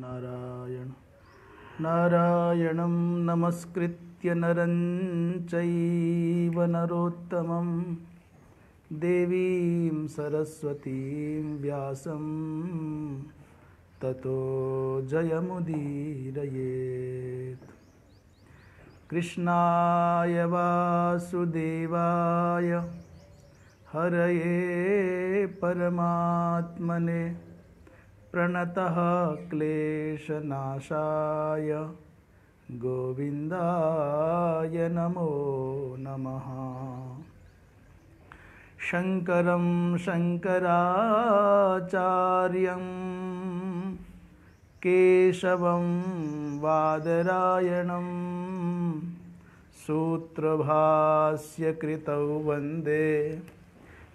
नारायण नारायणं नमस्कृत्य नरं चैव नरोत्तमं देवीं सरस्वतीं व्यासं ततो जयमुदीरयेत् कृष्णाय वासुदेवाय हरये परमात्मने प्रणतः क्लेशनाशाय गोविन्दाय नमो नमः शङ्करं शङ्कराचार्यं केशवं वादरायणं सूत्रभाष्यकृतौ वन्दे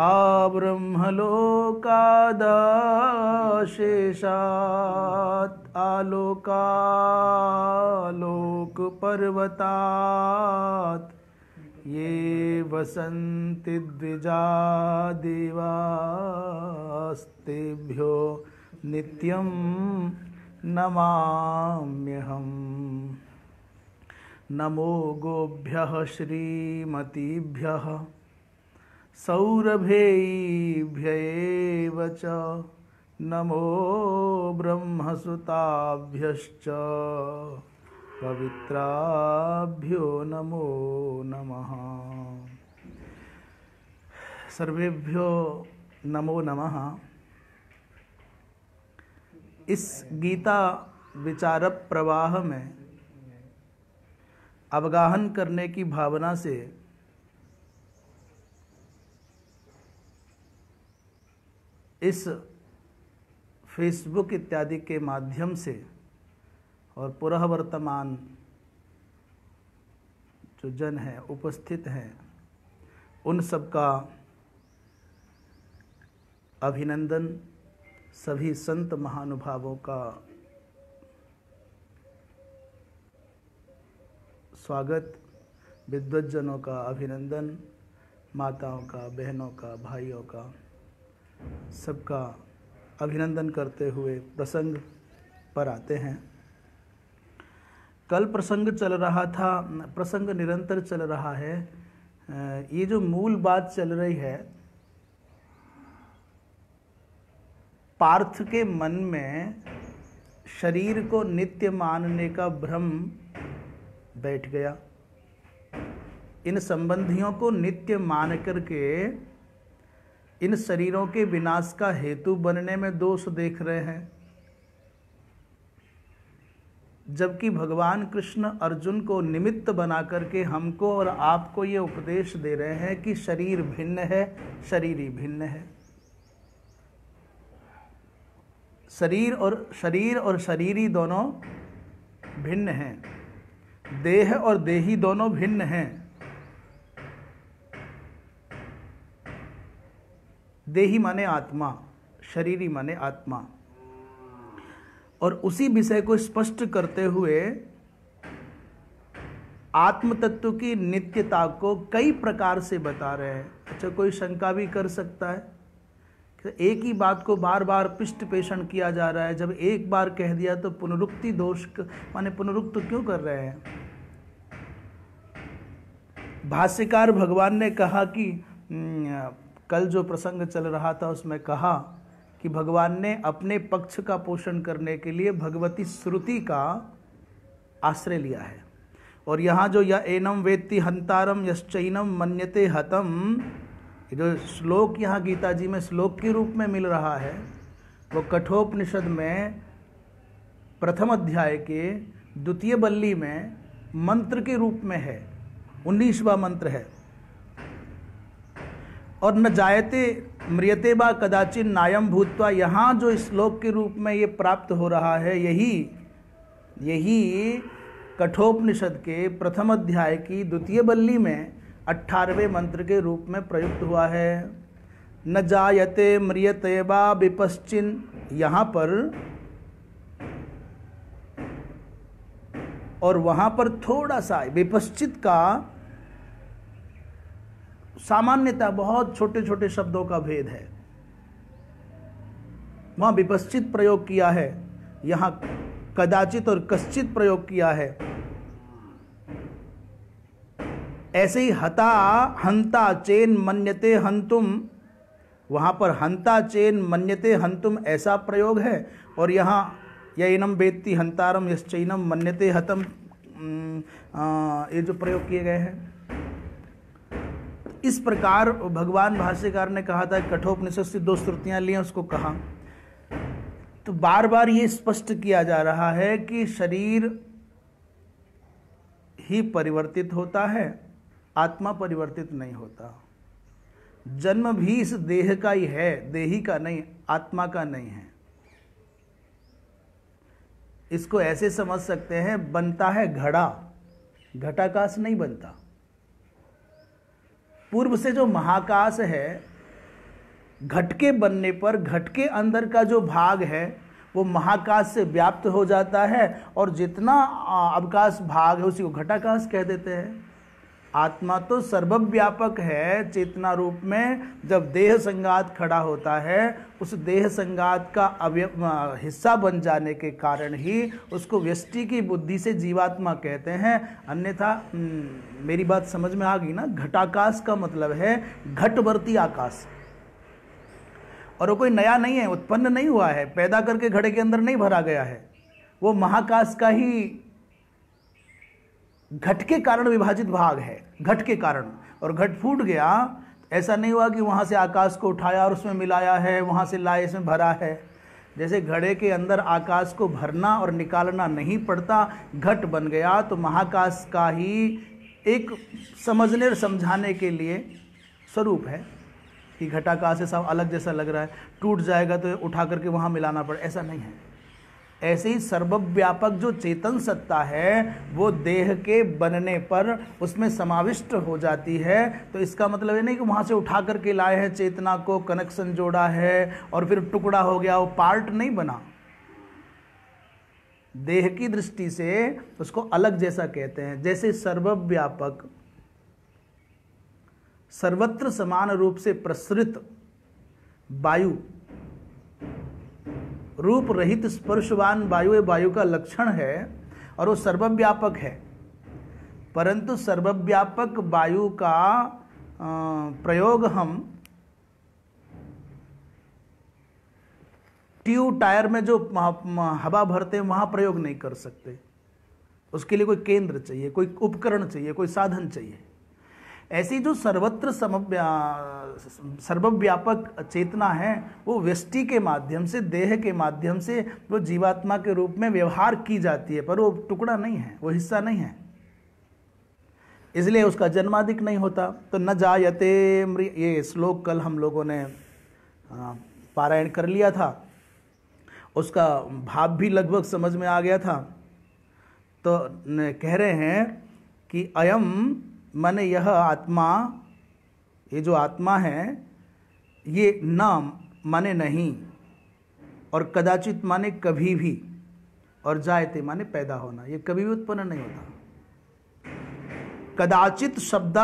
आब्रह्मलोकादाशेषात् आलोकालोकपर्वतात् ये वसन्ति द्विजा देवास्तेभ्यो नित्यं नमाम्यहम् नमो गोभ्यः श्रीमतीभ्यः सौरभेभ्येव च नमो ब्रह्मसुताभ्य पवित्राभ्यो नमो नम सर्वेभ्यो नमो नम इस गीता विचार प्रवाह में अवगाहन करने की भावना से इस फेसबुक इत्यादि के माध्यम से और पुरह वर्तमान जो जन हैं उपस्थित हैं उन सबका अभिनंदन सभी संत महानुभावों का स्वागत विद्वज्जनों का अभिनंदन माताओं का बहनों का भाइयों का सबका अभिनंदन करते हुए प्रसंग पर आते हैं कल प्रसंग चल रहा था प्रसंग निरंतर चल रहा है ये जो मूल बात चल रही है पार्थ के मन में शरीर को नित्य मानने का भ्रम बैठ गया इन संबंधियों को नित्य मान करके इन शरीरों के विनाश का हेतु बनने में दोष देख रहे हैं जबकि भगवान कृष्ण अर्जुन को निमित्त बना करके हमको और आपको ये उपदेश दे रहे हैं कि शरीर भिन्न है शरीर ही भिन्न है शरीर और शरीर और शरीर ही दोनों भिन्न हैं देह और देही दोनों भिन्न हैं देही माने आत्मा शरीरी माने आत्मा और उसी विषय को स्पष्ट करते हुए आत्म तत्व की नित्यता को कई प्रकार से बता रहे हैं अच्छा कोई शंका भी कर सकता है कि तो एक ही बात को बार बार पिष्ट पेषण किया जा रहा है जब एक बार कह दिया तो पुनरुक्ति दोष माने पुनरुक्त क्यों कर रहे हैं भाष्यकार भगवान ने कहा कि कल जो प्रसंग चल रहा था उसमें कहा कि भगवान ने अपने पक्ष का पोषण करने के लिए भगवती श्रुति का आश्रय लिया है और यहाँ जो या एनम वेत्ति हंतारम यश्चैनम मन्यते हतम जो श्लोक यहाँ गीता जी में श्लोक के रूप में मिल रहा है वो कठोपनिषद में प्रथम अध्याय के द्वितीय बल्ली में मंत्र के रूप में है उन्नीसवा मंत्र है और न जायते मृियते बा कदाचिन नायम भूतवा यहाँ जो श्लोक के रूप में ये प्राप्त हो रहा है यही यही कठोपनिषद के प्रथम अध्याय की द्वितीय बल्ली में अट्ठारहवें मंत्र के रूप में प्रयुक्त हुआ है न जायते मृत बा विपश्चिन यहाँ पर और वहाँ पर थोड़ा सा विपश्चित का सामान्यतः बहुत छोटे छोटे शब्दों का भेद है वहां विपश्चित प्रयोग किया है यहां कदाचित और कश्चित प्रयोग किया है ऐसे ही हता हंता चेन मन्यते हंतुम वहां पर हंता चेन मन्यते हंतुम ऐसा प्रयोग है और यहाँ यनम वेत्ति हंतारम यश्चैनम मन्यते हतम ये जो प्रयोग किए गए हैं इस प्रकार भगवान भाष्यकार ने कहा था कठोपनिषद से दो श्रुतियां ली उसको कहा तो बार बार ये स्पष्ट किया जा रहा है कि शरीर ही परिवर्तित होता है आत्मा परिवर्तित नहीं होता जन्म भी इस देह का ही है देही का नहीं आत्मा का नहीं है इसको ऐसे समझ सकते हैं बनता है घड़ा घटाकाश नहीं बनता पूर्व से जो महाकाश है घट के बनने पर घट के अंदर का जो भाग है वो महाकाश से व्याप्त हो जाता है और जितना अवकाश भाग है उसी को घटाकाश कह देते हैं आत्मा तो सर्वव्यापक है चेतना रूप में जब देह संगात खड़ा होता है उस देह संगात का अव्य हिस्सा बन जाने के कारण ही उसको व्यष्टि की बुद्धि से जीवात्मा कहते हैं अन्यथा हम्म, मेरी बात समझ में आ गई ना घटाकाश का मतलब है घटवर्ती आकाश और वो कोई नया नहीं है उत्पन्न नहीं हुआ है पैदा करके घड़े के अंदर नहीं भरा गया है वो महाकाश का ही घट के कारण विभाजित भाग है घट के कारण और घट फूट गया ऐसा नहीं हुआ कि वहाँ से आकाश को उठाया और उसमें मिलाया है वहाँ से लाए इसमें भरा है जैसे घड़े के अंदर आकाश को भरना और निकालना नहीं पड़ता घट बन गया तो महाकाश का ही एक समझने और समझाने के लिए स्वरूप है कि घटाकाश से सब अलग जैसा लग रहा है टूट जाएगा तो उठा करके वहाँ मिलाना पड़े ऐसा नहीं है ऐसे ही सर्वव्यापक जो चेतन सत्ता है वो देह के बनने पर उसमें समाविष्ट हो जाती है तो इसका मतलब ये नहीं कि वहाँ से उठा करके लाए हैं चेतना को कनेक्शन जोड़ा है और फिर टुकड़ा हो गया वो पार्ट नहीं बना देह की दृष्टि से उसको अलग जैसा कहते हैं जैसे सर्वव्यापक सर्वत्र समान रूप से प्रसृत वायु रूप रहित स्पर्शवान वायु वायु का लक्षण है और वो सर्वव्यापक है परंतु सर्वव्यापक वायु का प्रयोग हम ट्यूब टायर में जो हवा भरते हैं वहाँ प्रयोग नहीं कर सकते उसके लिए कोई केंद्र चाहिए कोई उपकरण चाहिए कोई साधन चाहिए ऐसी जो सर्वत्र समव्या सर्वव्यापक चेतना है वो व्यष्टि के माध्यम से देह के माध्यम से वो जीवात्मा के रूप में व्यवहार की जाती है पर वो टुकड़ा नहीं है वो हिस्सा नहीं है इसलिए उसका जन्माधिक नहीं होता तो न जायते ये श्लोक कल हम लोगों ने पारायण कर लिया था उसका भाव भी लगभग समझ में आ गया था तो कह रहे हैं कि अयम मन यह आत्मा ये जो आत्मा है ये नाम माने नहीं और कदाचित माने कभी भी और जायते माने पैदा होना ये कभी भी उत्पन्न नहीं होता कदाचित शब्द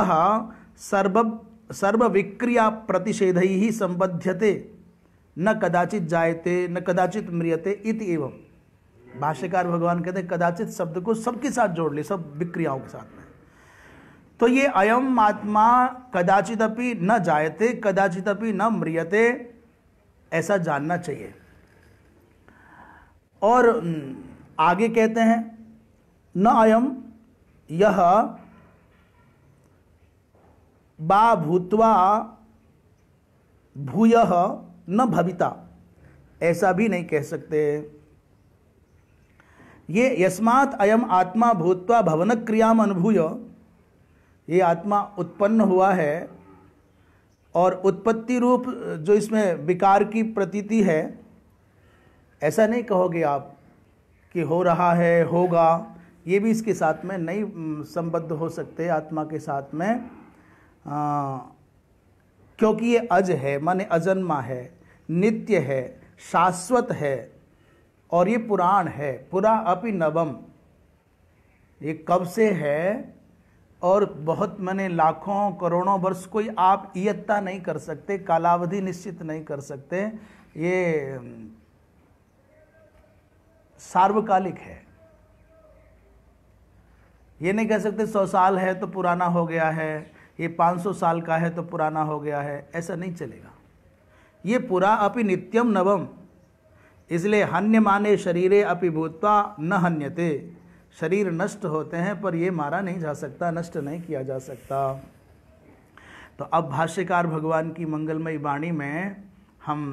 सर्व सर्वविक्रिया प्रतिषेध ही संबध्यते न कदाचित जायते न कदाचित म्रियते इति एवं भाष्यकार भगवान कहते हैं कदाचित शब्द को सबके साथ जोड़ ले सब विक्रियाओं के साथ तो ये अयम आत्मा कदाचित अपनी न जायते कदाचित अपनी न म्रियते ऐसा जानना चाहिए और आगे कहते हैं न अयम यह बा भूतवा भूय न भविता ऐसा भी नहीं कह सकते ये यस्मात् अयम आत्मा भूतवा भवन क्रियाम अनुभूय ये आत्मा उत्पन्न हुआ है और उत्पत्ति रूप जो इसमें विकार की प्रतीति है ऐसा नहीं कहोगे आप कि हो रहा है होगा ये भी इसके साथ में नहीं संबद्ध हो सकते आत्मा के साथ में आ, क्योंकि ये अज है माने अजन्मा है नित्य है शाश्वत है और ये पुराण है पुरा अपि नवम ये कब से है और बहुत मैंने लाखों करोड़ों वर्ष कोई आप इयत्ता नहीं कर सकते कालावधि निश्चित नहीं कर सकते ये सार्वकालिक है ये नहीं कह सकते सौ साल है तो पुराना हो गया है ये पाँच सौ साल का है तो पुराना हो गया है ऐसा नहीं चलेगा ये पूरा अपि नित्यम नवम इसलिए हन्य माने शरीरे अपि भूतवा न हन्यते शरीर नष्ट होते हैं पर ये मारा नहीं जा सकता नष्ट नहीं किया जा सकता तो अब भाष्यकार भगवान की मंगलमय वाणी में हम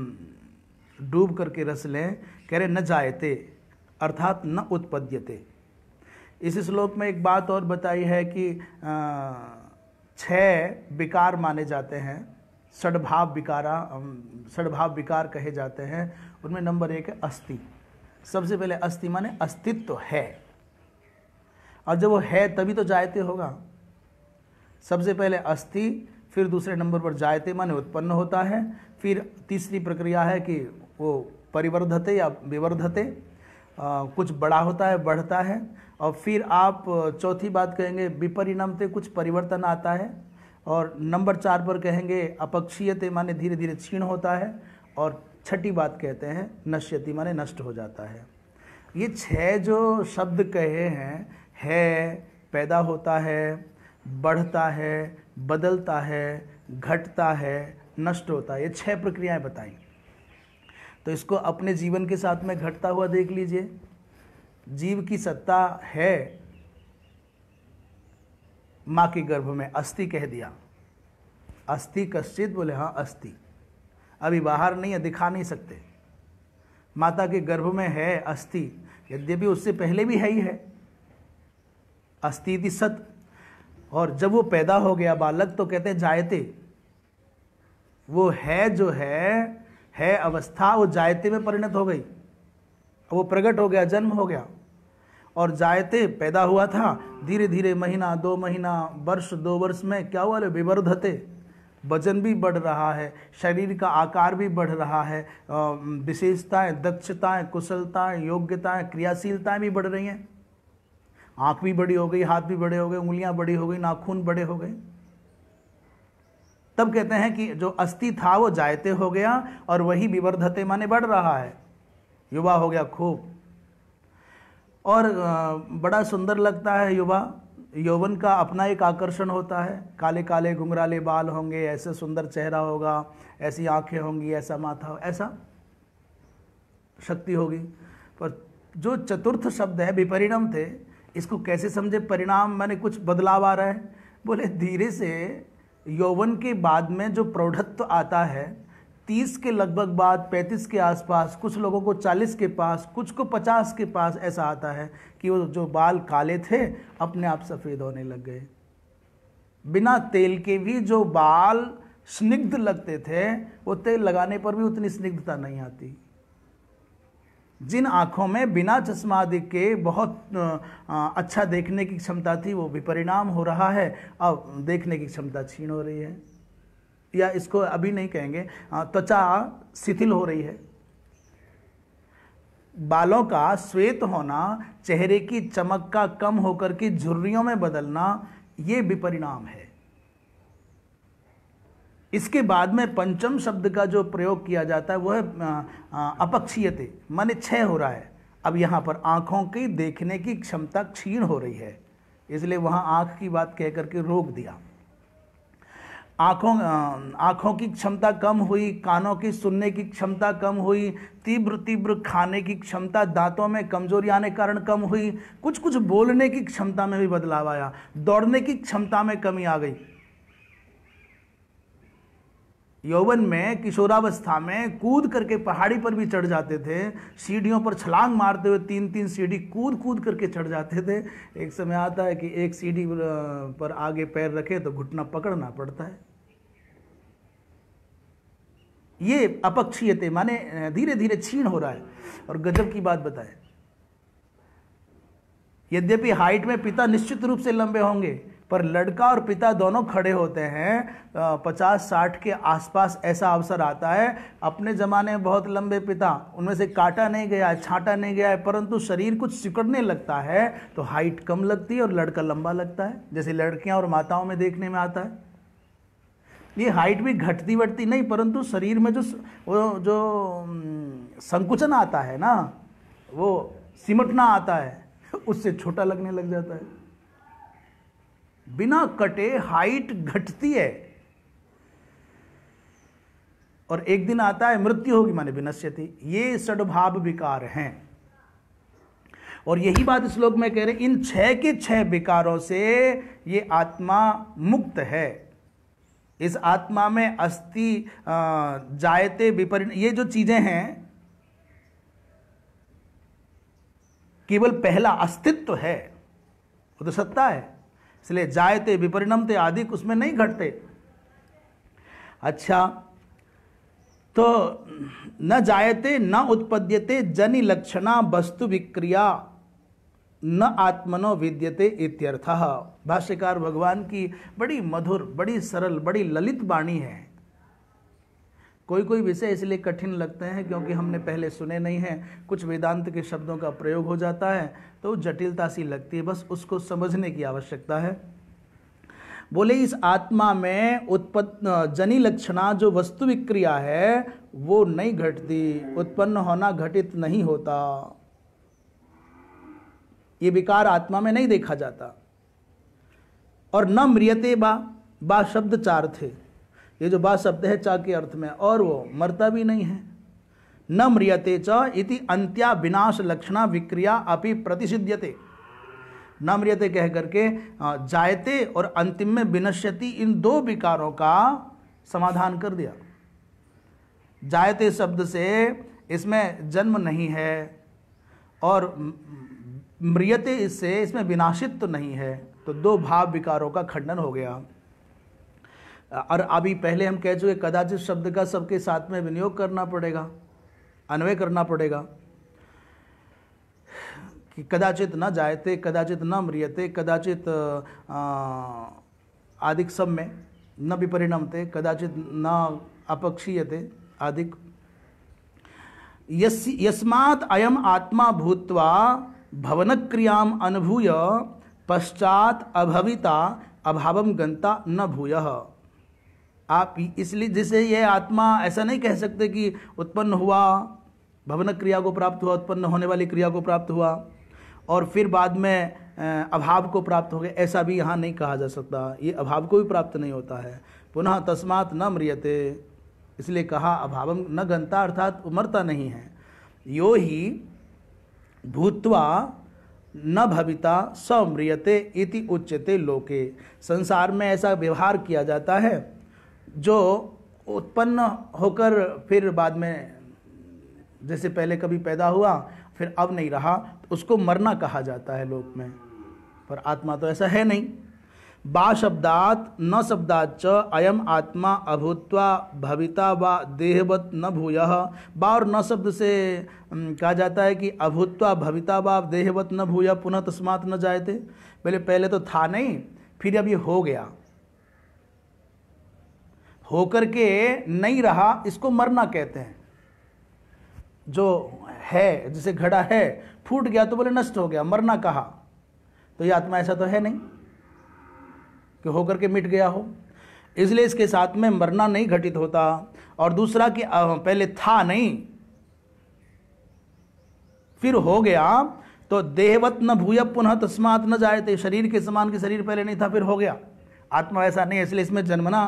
डूब करके रस लें कह रहे न जायते अर्थात न उत्पद्यते इस श्लोक में एक बात और बताई है कि छह विकार माने जाते हैं सड़भाव विकारा सड़भाव विकार कहे जाते हैं उनमें नंबर एक है अस्थि सबसे पहले अस्थि माने अस्तित्व है और जब वो है तभी तो जायते होगा सबसे पहले अस्थि फिर दूसरे नंबर पर जायते माने उत्पन्न होता है फिर तीसरी प्रक्रिया है कि वो परिवर्धते या विवर्धते कुछ बड़ा होता है बढ़ता है और फिर आप चौथी बात कहेंगे विपरिणामते कुछ परिवर्तन आता है और नंबर चार पर कहेंगे अपक्षीयते माने धीरे धीरे क्षीण होता है और छठी बात कहते हैं नश्यति माने नष्ट हो जाता है ये छः जो शब्द कहे हैं है पैदा होता है बढ़ता है बदलता है घटता है नष्ट होता है ये छह प्रक्रियाएं बताई तो इसको अपने जीवन के साथ में घटता हुआ देख लीजिए जीव की सत्ता है माँ के गर्भ में अस्थि कह दिया अस्थि कश्चित बोले हाँ अस्थि अभी बाहर नहीं है दिखा नहीं सकते माता के गर्भ में है अस्थि यद्यपि उससे पहले भी है ही है अस्थिति सत और जब वो पैदा हो गया बालक तो कहते हैं जायते वो है जो है है अवस्था वो जायते में परिणत हो गई वो प्रकट हो गया जन्म हो गया और जायते पैदा हुआ था धीरे धीरे महीना दो महीना वर्ष दो वर्ष में क्या हुआ विवर्धते वजन भी बढ़ रहा है शरीर का आकार भी बढ़ रहा है विशेषताएं दक्षताएं कुशलताएं योग्यताएं क्रियाशीलताएं भी बढ़ रही हैं आंख भी बड़ी हो गई हाथ भी बड़े हो गए उंगलियां बड़ी हो गई नाखून बड़े हो गए तब कहते हैं कि जो अस्थि था वो जायते हो गया और वही विवर्धते माने बढ़ रहा है युवा हो गया खूब और बड़ा सुंदर लगता है युवा यौवन का अपना एक आकर्षण होता है काले काले घुंघराले बाल होंगे ऐसे सुंदर चेहरा होगा ऐसी आंखें होंगी ऐसा माथा हो ऐसा शक्ति होगी पर जो चतुर्थ शब्द है विपरिणम थे इसको कैसे समझे परिणाम मैंने कुछ बदलाव आ रहा है बोले धीरे से यौवन के बाद में जो प्रौढ़त्व आता है तीस के लगभग बाद पैंतीस के आसपास कुछ लोगों को चालीस के पास कुछ को पचास के पास ऐसा आता है कि वो जो बाल काले थे अपने आप सफ़ेद होने लग गए बिना तेल के भी जो बाल स्निग्ध लगते थे वो तेल लगाने पर भी उतनी स्निग्धता नहीं आती जिन आँखों में बिना चश्मा आदि के बहुत अच्छा देखने की क्षमता थी वो भी परिणाम हो रहा है अब देखने की क्षमता छीन हो रही है या इसको अभी नहीं कहेंगे त्वचा शिथिल हो रही है बालों का श्वेत होना चेहरे की चमक का कम होकर के झुर्रियों में बदलना ये भी परिणाम है इसके बाद में पंचम शब्द का जो प्रयोग किया जाता है वह है अपक्षीयते मन क्षय हो रहा है अब यहाँ पर आँखों की देखने की क्षमता क्षीण हो रही है इसलिए वहाँ आँख की बात कह करके रोक दिया आँखों आँखों की क्षमता कम हुई कानों की सुनने की क्षमता कम हुई तीव्र तीव्र खाने की क्षमता दांतों में कमजोरी आने के कारण कम हुई कुछ कुछ बोलने की क्षमता में भी बदलाव आया दौड़ने की क्षमता में कमी आ गई यौवन में किशोरावस्था में कूद करके पहाड़ी पर भी चढ़ जाते थे सीढ़ियों पर छलांग मारते हुए तीन तीन सीढ़ी कूद कूद करके चढ़ जाते थे एक समय आता है कि एक सीढ़ी पर आगे पैर रखे तो घुटना पकड़ना पड़ता है ये अपक्षीयते माने धीरे धीरे छीण हो रहा है और गजब की बात बताए यद्यपि हाइट में पिता निश्चित रूप से लंबे होंगे पर लड़का और पिता दोनों खड़े होते हैं पचास साठ के आसपास ऐसा अवसर आता है अपने ज़माने में बहुत लंबे पिता उनमें से काटा नहीं गया है छाटा नहीं गया है परंतु शरीर कुछ सिकड़ने लगता है तो हाइट कम लगती है और लड़का लंबा लगता है जैसे लड़कियाँ और माताओं में देखने में आता है ये हाइट भी घटती बढ़ती नहीं परंतु शरीर में जो वो जो संकुचन आता है ना वो सिमटना आता है उससे छोटा लगने लग जाता है बिना कटे हाइट घटती है और एक दिन आता है मृत्यु होगी माने विनश्यति ये सड़भाव विकार हैं और यही बात श्लोक में कह रहे इन छह के छह विकारों से ये आत्मा मुक्त है इस आत्मा में अस्थि जायते विपरीत ये जो चीजें हैं केवल पहला अस्तित्व है वो तो सत्ता है इसलिए जायते विपरिणमते आदि उसमें नहीं घटते अच्छा तो न जायते न उत्पद्यते जनि लक्षणा वस्तु विक्रिया न आत्मनो विद्यते इत्यर्थ भाष्यकार भगवान की बड़ी मधुर बड़ी सरल बड़ी ललित वाणी है कोई कोई विषय इसलिए कठिन लगते हैं क्योंकि हमने पहले सुने नहीं हैं कुछ वेदांत के शब्दों का प्रयोग हो जाता है तो जटिलता सी लगती है बस उसको समझने की आवश्यकता है बोले इस आत्मा में उत्पन्न जनी लक्षणा जो वस्तुविक क्रिया है वो नहीं घटती उत्पन्न होना घटित नहीं होता ये विकार आत्मा में नहीं देखा जाता और न मृियते बा बा शब्द चार थे ये जो बात शब्द है चा के अर्थ में और वो मरता भी नहीं है न मृियते च इति अंत्या विनाश लक्षणा विक्रिया अपि प्रतिषिध्यते न मृियते कह करके जायते और अंतिम में विनश्यति इन दो विकारों का समाधान कर दिया जायते शब्द से इसमें जन्म नहीं है और मृियते इससे इसमें विनाशित्व तो नहीं है तो दो भाव विकारों का खंडन हो गया और अभी पहले हम कह चुके कदाचित शब्द का सबके साथ में विनियोग करना पड़ेगा अन्वय करना पड़ेगा कि कदाचित न जायते कदाचित न म्रियते कदाचित आदिक सब में न विपरिणमते कदाचित न अपक्षीयते आदिक यस्मात् अयम आत्मा भूत्वा भवनक्रियाम अनुभूय पश्चात अभविता अभावम गंता न भूय आप इसलिए जिसे ये आत्मा ऐसा नहीं कह सकते कि उत्पन्न हुआ भवन क्रिया को प्राप्त हुआ उत्पन्न होने वाली क्रिया को प्राप्त हुआ और फिर बाद में अभाव को प्राप्त हो गया ऐसा भी यहाँ नहीं कहा जा सकता ये अभाव को भी प्राप्त नहीं होता है पुनः तस्मात न मरियते इसलिए कहा अभावम न गनता अर्थात उमरता नहीं है यो ही भूतवा न भविता समृयते इति उच्यते लोके संसार में ऐसा व्यवहार किया जाता है जो उत्पन्न होकर फिर बाद में जैसे पहले कभी पैदा हुआ फिर अब नहीं रहा तो उसको मरना कहा जाता है लोक में पर आत्मा तो ऐसा है नहीं बा शब्दात न च अयम आत्मा अभूतवा भविता व देहवत न भूय बा और न शब्द से कहा जाता है कि अभूतवा भविता व देहवत न भूय पुनः तस्मात न जायते पहले पहले तो था नहीं फिर अब ये हो गया होकर के नहीं रहा इसको मरना कहते हैं जो है जिसे घड़ा है फूट गया तो बोले नष्ट हो गया मरना कहा तो ये आत्मा ऐसा तो है नहीं कि होकर के मिट गया हो इसलिए इसके साथ में मरना नहीं घटित होता और दूसरा कि पहले था नहीं फिर हो गया तो देहवत न भूय पुनः तस्मात न जाए थे शरीर के समान के शरीर पहले नहीं था फिर हो गया आत्मा ऐसा नहीं इसलिए इसमें जन्मना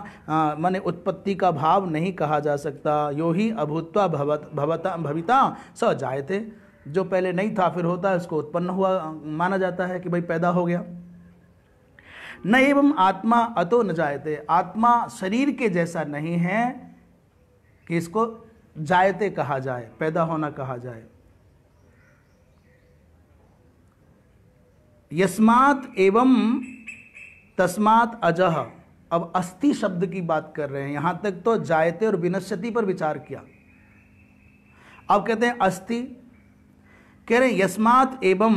मैंने उत्पत्ति का भाव नहीं कहा जा सकता यो ही अभूतवा भवत भवता भविता स जाए थे जो पहले नहीं था फिर होता है उसको उत्पन्न हुआ माना जाता है कि भाई पैदा हो गया न एवं आत्मा अतो न जायते आत्मा शरीर के जैसा नहीं है कि इसको जायते कहा जाए पैदा होना कहा जाए यस्मात एवं तस्मात अजह अब अस्थि शब्द की बात कर रहे हैं यहाँ तक तो जायते और विनश्यति पर विचार किया अब कहते हैं अस्थि कह रहे हैं यस्मात एवं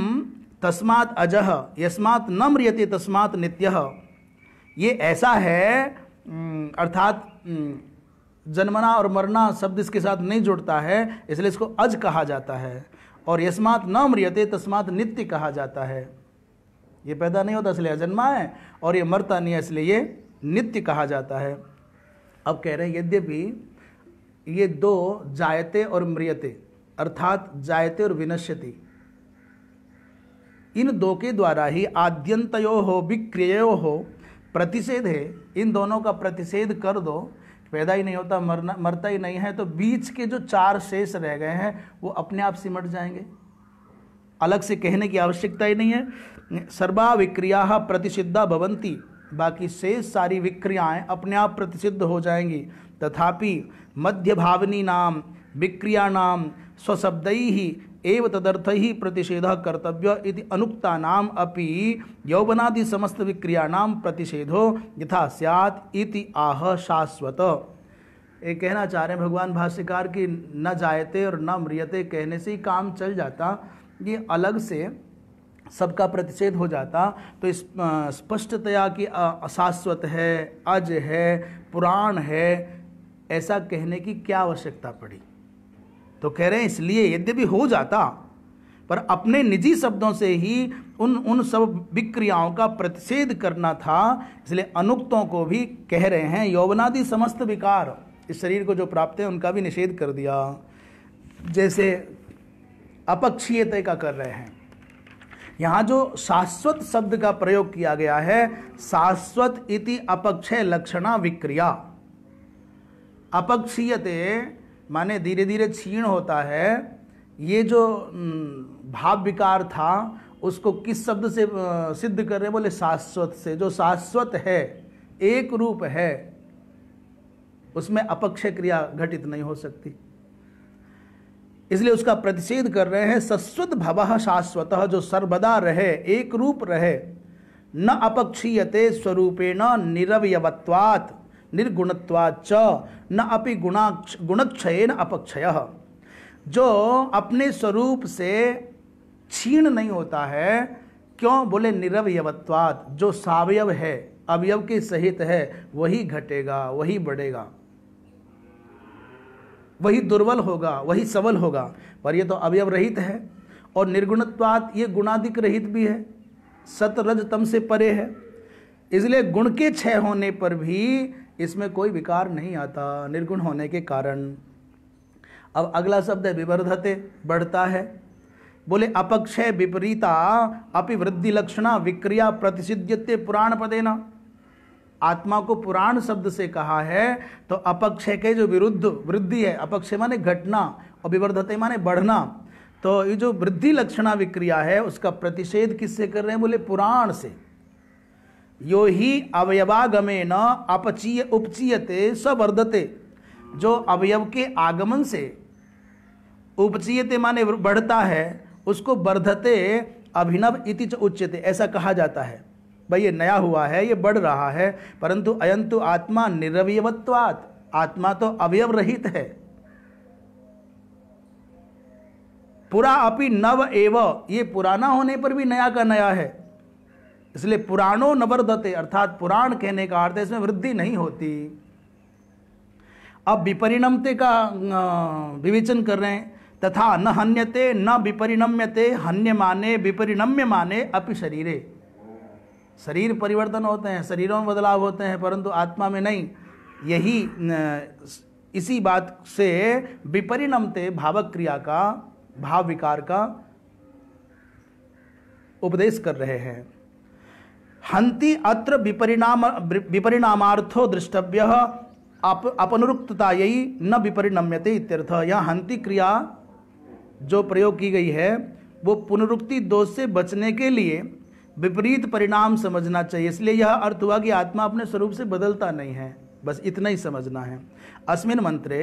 तस्मात अजह यस्मात न म्रियते तस्मात नित्य ये ऐसा है अर्थात जन्मना और मरना शब्द इसके साथ नहीं जुड़ता है इसलिए इसको अज कहा जाता है और यस्मात न म्रियते तस्मात नित्य कहा जाता है ये पैदा नहीं होता इसलिए अजन्मा है और ये मरता नहीं है इसलिए ये नित्य कहा जाता है अब कह रहे हैं यद्यपि ये दो जायते और म्रियते अर्थात जायते और विनश्यति इन दो के द्वारा ही आद्यंत हो विक्रियो हो प्रतिषेध है इन दोनों का प्रतिषेध कर दो पैदा ही नहीं होता मरना मरता ही नहीं है तो बीच के जो चार शेष रह गए हैं वो अपने आप सिमट जाएंगे अलग से कहने की आवश्यकता ही नहीं है सर्वा विक्रिया प्रतिषिद्धा भवंती बाकी शेष सारी विक्रियाएं अपने आप प्रतिषिद्ध हो जाएंगी तथापि मध्य भावनी नाम विक्रिया नाम स्वशब्द ही एव तदर्थ ही प्रतिषेध कर्तव्य इति अनुक्ता नाम अपि यौवनादि समस्त विक्रिया नाम प्रतिषेधो यथा सियात इति आह शाश्वत ये कहना चाह रहे हैं भगवान भाष्यकार की न जायते और न मृियते कहने से ही काम चल जाता ये अलग से सबका प्रतिषेध हो जाता तो इस स्पष्टतया कि अशाश्वत है अज है पुराण है ऐसा कहने की क्या आवश्यकता पड़ी तो कह रहे हैं इसलिए यद्यपि हो जाता पर अपने निजी शब्दों से ही उन उन सब विक्रियाओं का प्रतिषेध करना था इसलिए अनुक्तों को भी कह रहे हैं यौवनादि समस्त विकार इस शरीर को जो प्राप्त है उनका भी निषेध कर दिया जैसे अपक्षीयते का कर रहे हैं यहाँ जो शाश्वत शब्द का प्रयोग किया गया है शाश्वत इति अपक्षय लक्षणा विक्रिया अपक्षीयते माने धीरे धीरे क्षीण होता है ये जो भाव विकार था उसको किस शब्द से सिद्ध कर रहे हैं बोले शाश्वत से जो शाश्वत है एक रूप है उसमें अपक्षय क्रिया घटित नहीं हो सकती इसलिए उसका प्रतिषेध कर रहे हैं सस्वत भव शाश्वत जो सर्वदा रहे एक रूप रहे न अपक्षीयते स्वरूपेण निरवयवत्वात् च न अपि गुणाक्ष गुणक्षयन अपक्षय जो अपने स्वरूप से क्षीण नहीं होता है क्यों बोले निरवयवत्वात् जो सावयव है अवयव के सहित है वही घटेगा वही बढ़ेगा वही दुर्बल होगा वही सबल होगा पर यह तो अवयव रहित है और निर्गुणत्वात ये गुणाधिक रहित भी है सत रज तम से परे है इसलिए गुण के क्षय होने पर भी इसमें कोई विकार नहीं आता निर्गुण होने के कारण अब अगला शब्द है विवर्धते बढ़ता है बोले अपक्षय विपरीता अपि वृद्धि लक्षणा विक्रिया प्रतिषिध्यते पुराण पदेना आत्मा को पुराण शब्द से कहा है तो अपक्षय के जो विरुद्ध वृद्धि है अपक्षय माने घटना और विवर्धते माने बढ़ना तो ये जो वृद्धि लक्षणा विक्रिया है उसका प्रतिषेध किससे कर रहे हैं बोले पुराण से यो ही अवयवागमे न अपचीय उपचीयते सवर्धते जो अवयव के आगमन से उपचीयते माने बढ़ता है उसको वर्धते अभिनव इति उच्चते ऐसा कहा जाता है भाई ये नया हुआ है ये बढ़ रहा है परंतु अयंतु आत्मा निरवयत्वात आत्मा तो अवयव रहित है पुरा अपि नव एव ये पुराना होने पर भी नया का नया है इसलिए पुराणो नवरदते अर्थात पुराण कहने का अर्थ है इसमें वृद्धि नहीं होती अब विपरिणमते का विवेचन कर रहे हैं तथा न हन्यते न विपरिणम्यते हन्य माने विपरिणम्य माने अपि शरीरे शरीर परिवर्तन होते हैं शरीरों में बदलाव होते हैं परंतु आत्मा में नहीं यही इसी बात से विपरिणमते भावक क्रिया का भाव विकार का उपदेश कर रहे हैं हंति अत्र विपरिणाम विपरिणामार्थो दृष्टव्य अप अपनुरुक्तता यही न विपरिणम्यते इत्यर्थ यहाँ हंति क्रिया जो प्रयोग की गई है वो पुनरुक्ति दोष से बचने के लिए विपरीत परिणाम समझना चाहिए इसलिए यह अर्थ हुआ कि आत्मा अपने स्वरूप से बदलता नहीं है बस इतना ही समझना है अस्मिन मंत्रे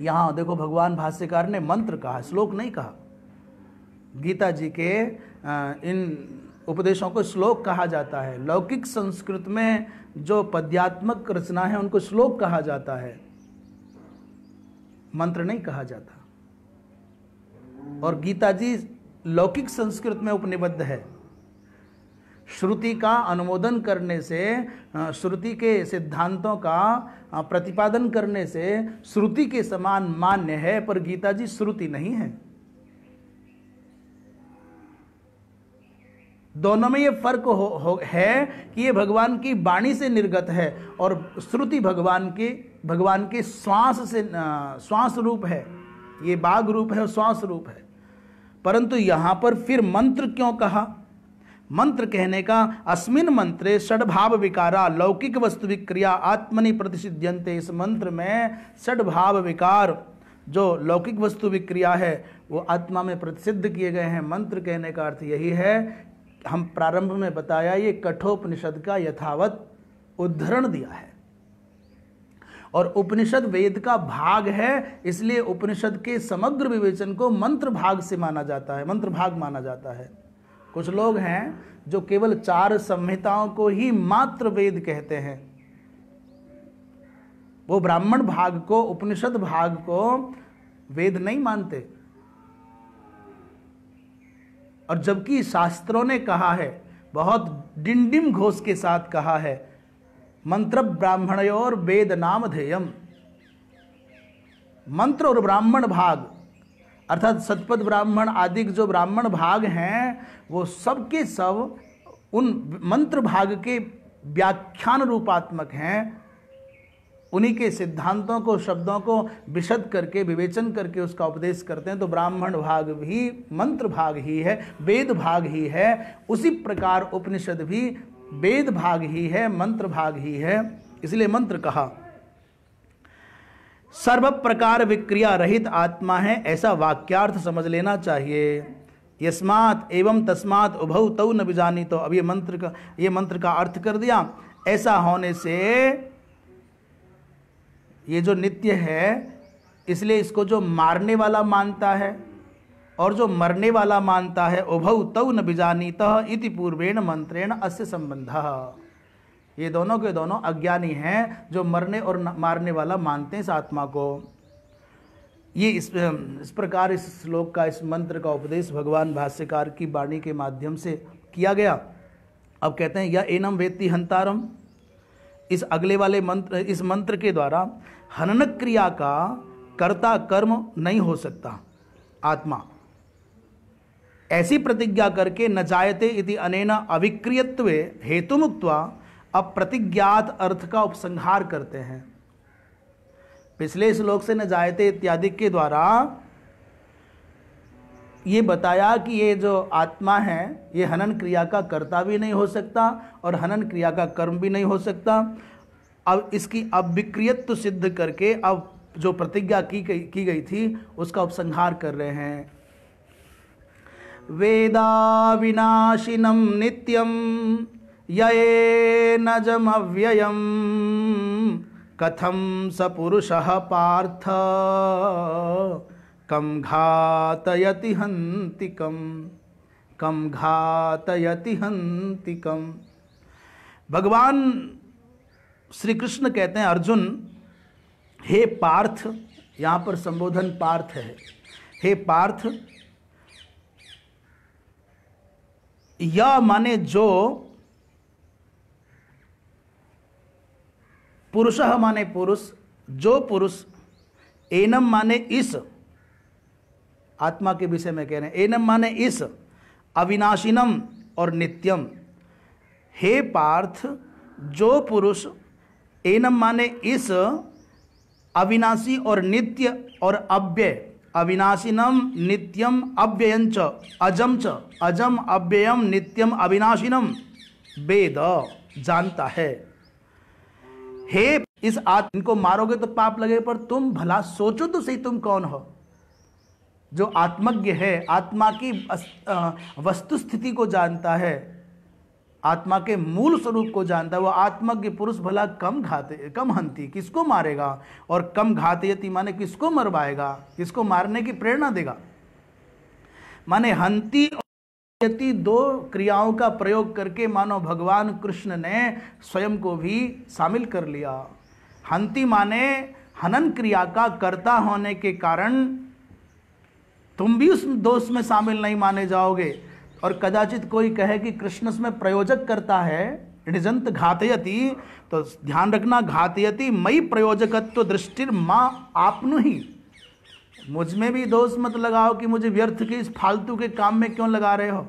यहाँ देखो भगवान भाष्यकार ने मंत्र कहा श्लोक नहीं कहा गीता जी के इन उपदेशों को श्लोक कहा जाता है लौकिक संस्कृत में जो पद्यात्मक रचना है उनको श्लोक कहा जाता है मंत्र नहीं कहा जाता और गीता जी लौकिक संस्कृत में उपनिबद्ध है श्रुति का अनुमोदन करने से श्रुति के सिद्धांतों का प्रतिपादन करने से श्रुति के समान मान्य है पर गीता जी श्रुति नहीं है दोनों में ये फर्क हो, हो है कि ये भगवान की वाणी से निर्गत है और श्रुति भगवान के भगवान के श्वास से श्वास रूप है ये बाघ रूप है और श्वास रूप है परंतु यहाँ पर फिर मंत्र क्यों कहा मंत्र कहने का अस्मिन मंत्रे षडभाव विकारा लौकिक वस्तुविक क्रिया आत्मनि प्रतिषिध्यंते इस मंत्र में षडभाव विकार जो लौकिक वस्तु विक्रिया है वो आत्मा में प्रतिषिद्ध किए गए हैं मंत्र कहने का अर्थ यही है हम प्रारंभ में बताया ये कठोपनिषद का यथावत उद्धरण दिया है और उपनिषद वेद का भाग है इसलिए उपनिषद के समग्र विवेचन को मंत्र भाग से माना जाता है मंत्र भाग माना जाता है कुछ लोग हैं जो केवल चार संहिताओं को ही मात्र वेद कहते हैं वो ब्राह्मण भाग को उपनिषद भाग को वेद नहीं मानते और जबकि शास्त्रों ने कहा है बहुत डिंडिम घोष के साथ कहा है मंत्र और वेद नाम मंत्र और ब्राह्मण भाग अर्थात सतपद ब्राह्मण आदि जो ब्राह्मण भाग हैं वो सब के सब उन मंत्र भाग के व्याख्यान रूपात्मक हैं उन्हीं के सिद्धांतों को शब्दों को विशद करके विवेचन करके उसका उपदेश करते हैं तो ब्राह्मण भाग भी मंत्र भाग ही है वेद भाग ही है उसी प्रकार उपनिषद भी वेद भाग ही है मंत्र भाग ही है इसलिए मंत्र कहा सर्व प्रकार विक्रिया रहित आत्मा है ऐसा वाक्यार्थ समझ लेना चाहिए यस्मात एवं तस्मात उभौ तौ न बिजानी तो अब ये मंत्र का ये मंत्र का अर्थ कर दिया ऐसा होने से ये जो नित्य है इसलिए इसको जो मारने वाला मानता है और जो मरने वाला मानता है उभौ तौ न बिजानीत इति पूर्वेण मंत्रेण अस्य संबंध ये दोनों के दोनों अज्ञानी हैं जो मरने और मारने वाला मानते हैं इस आत्मा को ये इस इस प्रकार इस श्लोक का इस मंत्र का उपदेश भगवान भाष्यकार की वाणी के माध्यम से किया गया अब कहते हैं या एनम वेत्ती हंतारम इस अगले वाले मंत्र इस मंत्र के द्वारा हनन क्रिया का कर्ता कर्म नहीं हो सकता आत्मा ऐसी प्रतिज्ञा करके न जायते इति अनेन अविक्रियत्वे हेतु अब प्रतिज्ञात अर्थ का उपसंहार करते हैं पिछले श्लोक से नजायते इत्यादि के द्वारा ये बताया कि ये जो आत्मा है ये हनन क्रिया का कर्ता भी नहीं हो सकता और हनन क्रिया का कर्म भी नहीं हो सकता अब इसकी अभिक्रियत्व सिद्ध करके अब जो प्रतिज्ञा की गई की गई थी उसका उपसंहार कर रहे हैं वेदा विनाशिनम नित्यम येनजमव्ययं कथम स पुरुषः पार्थ कम घातयति हन्तिकं कम घातयति हन्तिकम भगवान श्री कृष्ण कहते हैं अर्जुन हे पार्थ यहाँ पर संबोधन पार्थ है हे पार्थ या माने जो पुरुष माने पुरुष जो पुरुष एनम माने इस आत्मा के विषय में कह रहे हैं एनम माने इस अविनाशिनम और नित्यम हे पार्थ जो पुरुष एनम माने इस अविनाशी और नित्य और अव्यय अविनाशिनम नित्यम च अजम च अजम अव्ययम नित्यम अविनाशिनम वेद जानता है हे इस आत्म इनको मारोगे तो पाप लगे पर तुम भला सोचो तो सही तुम कौन हो जो आत्मज्ञ है आत्मा की वस्तु स्थिति को जानता है आत्मा के मूल स्वरूप को जानता है वह आत्मज्ञ पुरुष भला कम घाते कम हंती किसको मारेगा और कम घाते यति माने किसको मरवाएगा किसको मारने की प्रेरणा देगा माने हंती यति दो क्रियाओं का प्रयोग करके मानो भगवान कृष्ण ने स्वयं को भी शामिल कर लिया हंति माने हनन क्रिया का कर्ता होने के कारण तुम भी उस दोष में शामिल नहीं माने जाओगे और कदाचित कोई कहे कि कृष्ण उसमें प्रयोजक करता है निजंत घातयति तो ध्यान रखना घातयति मई प्रयोजकत्व दृष्टि माँ आपनु ही मुझ में भी दोष मत लगाओ कि मुझे व्यर्थ के इस फालतू के काम में क्यों लगा रहे हो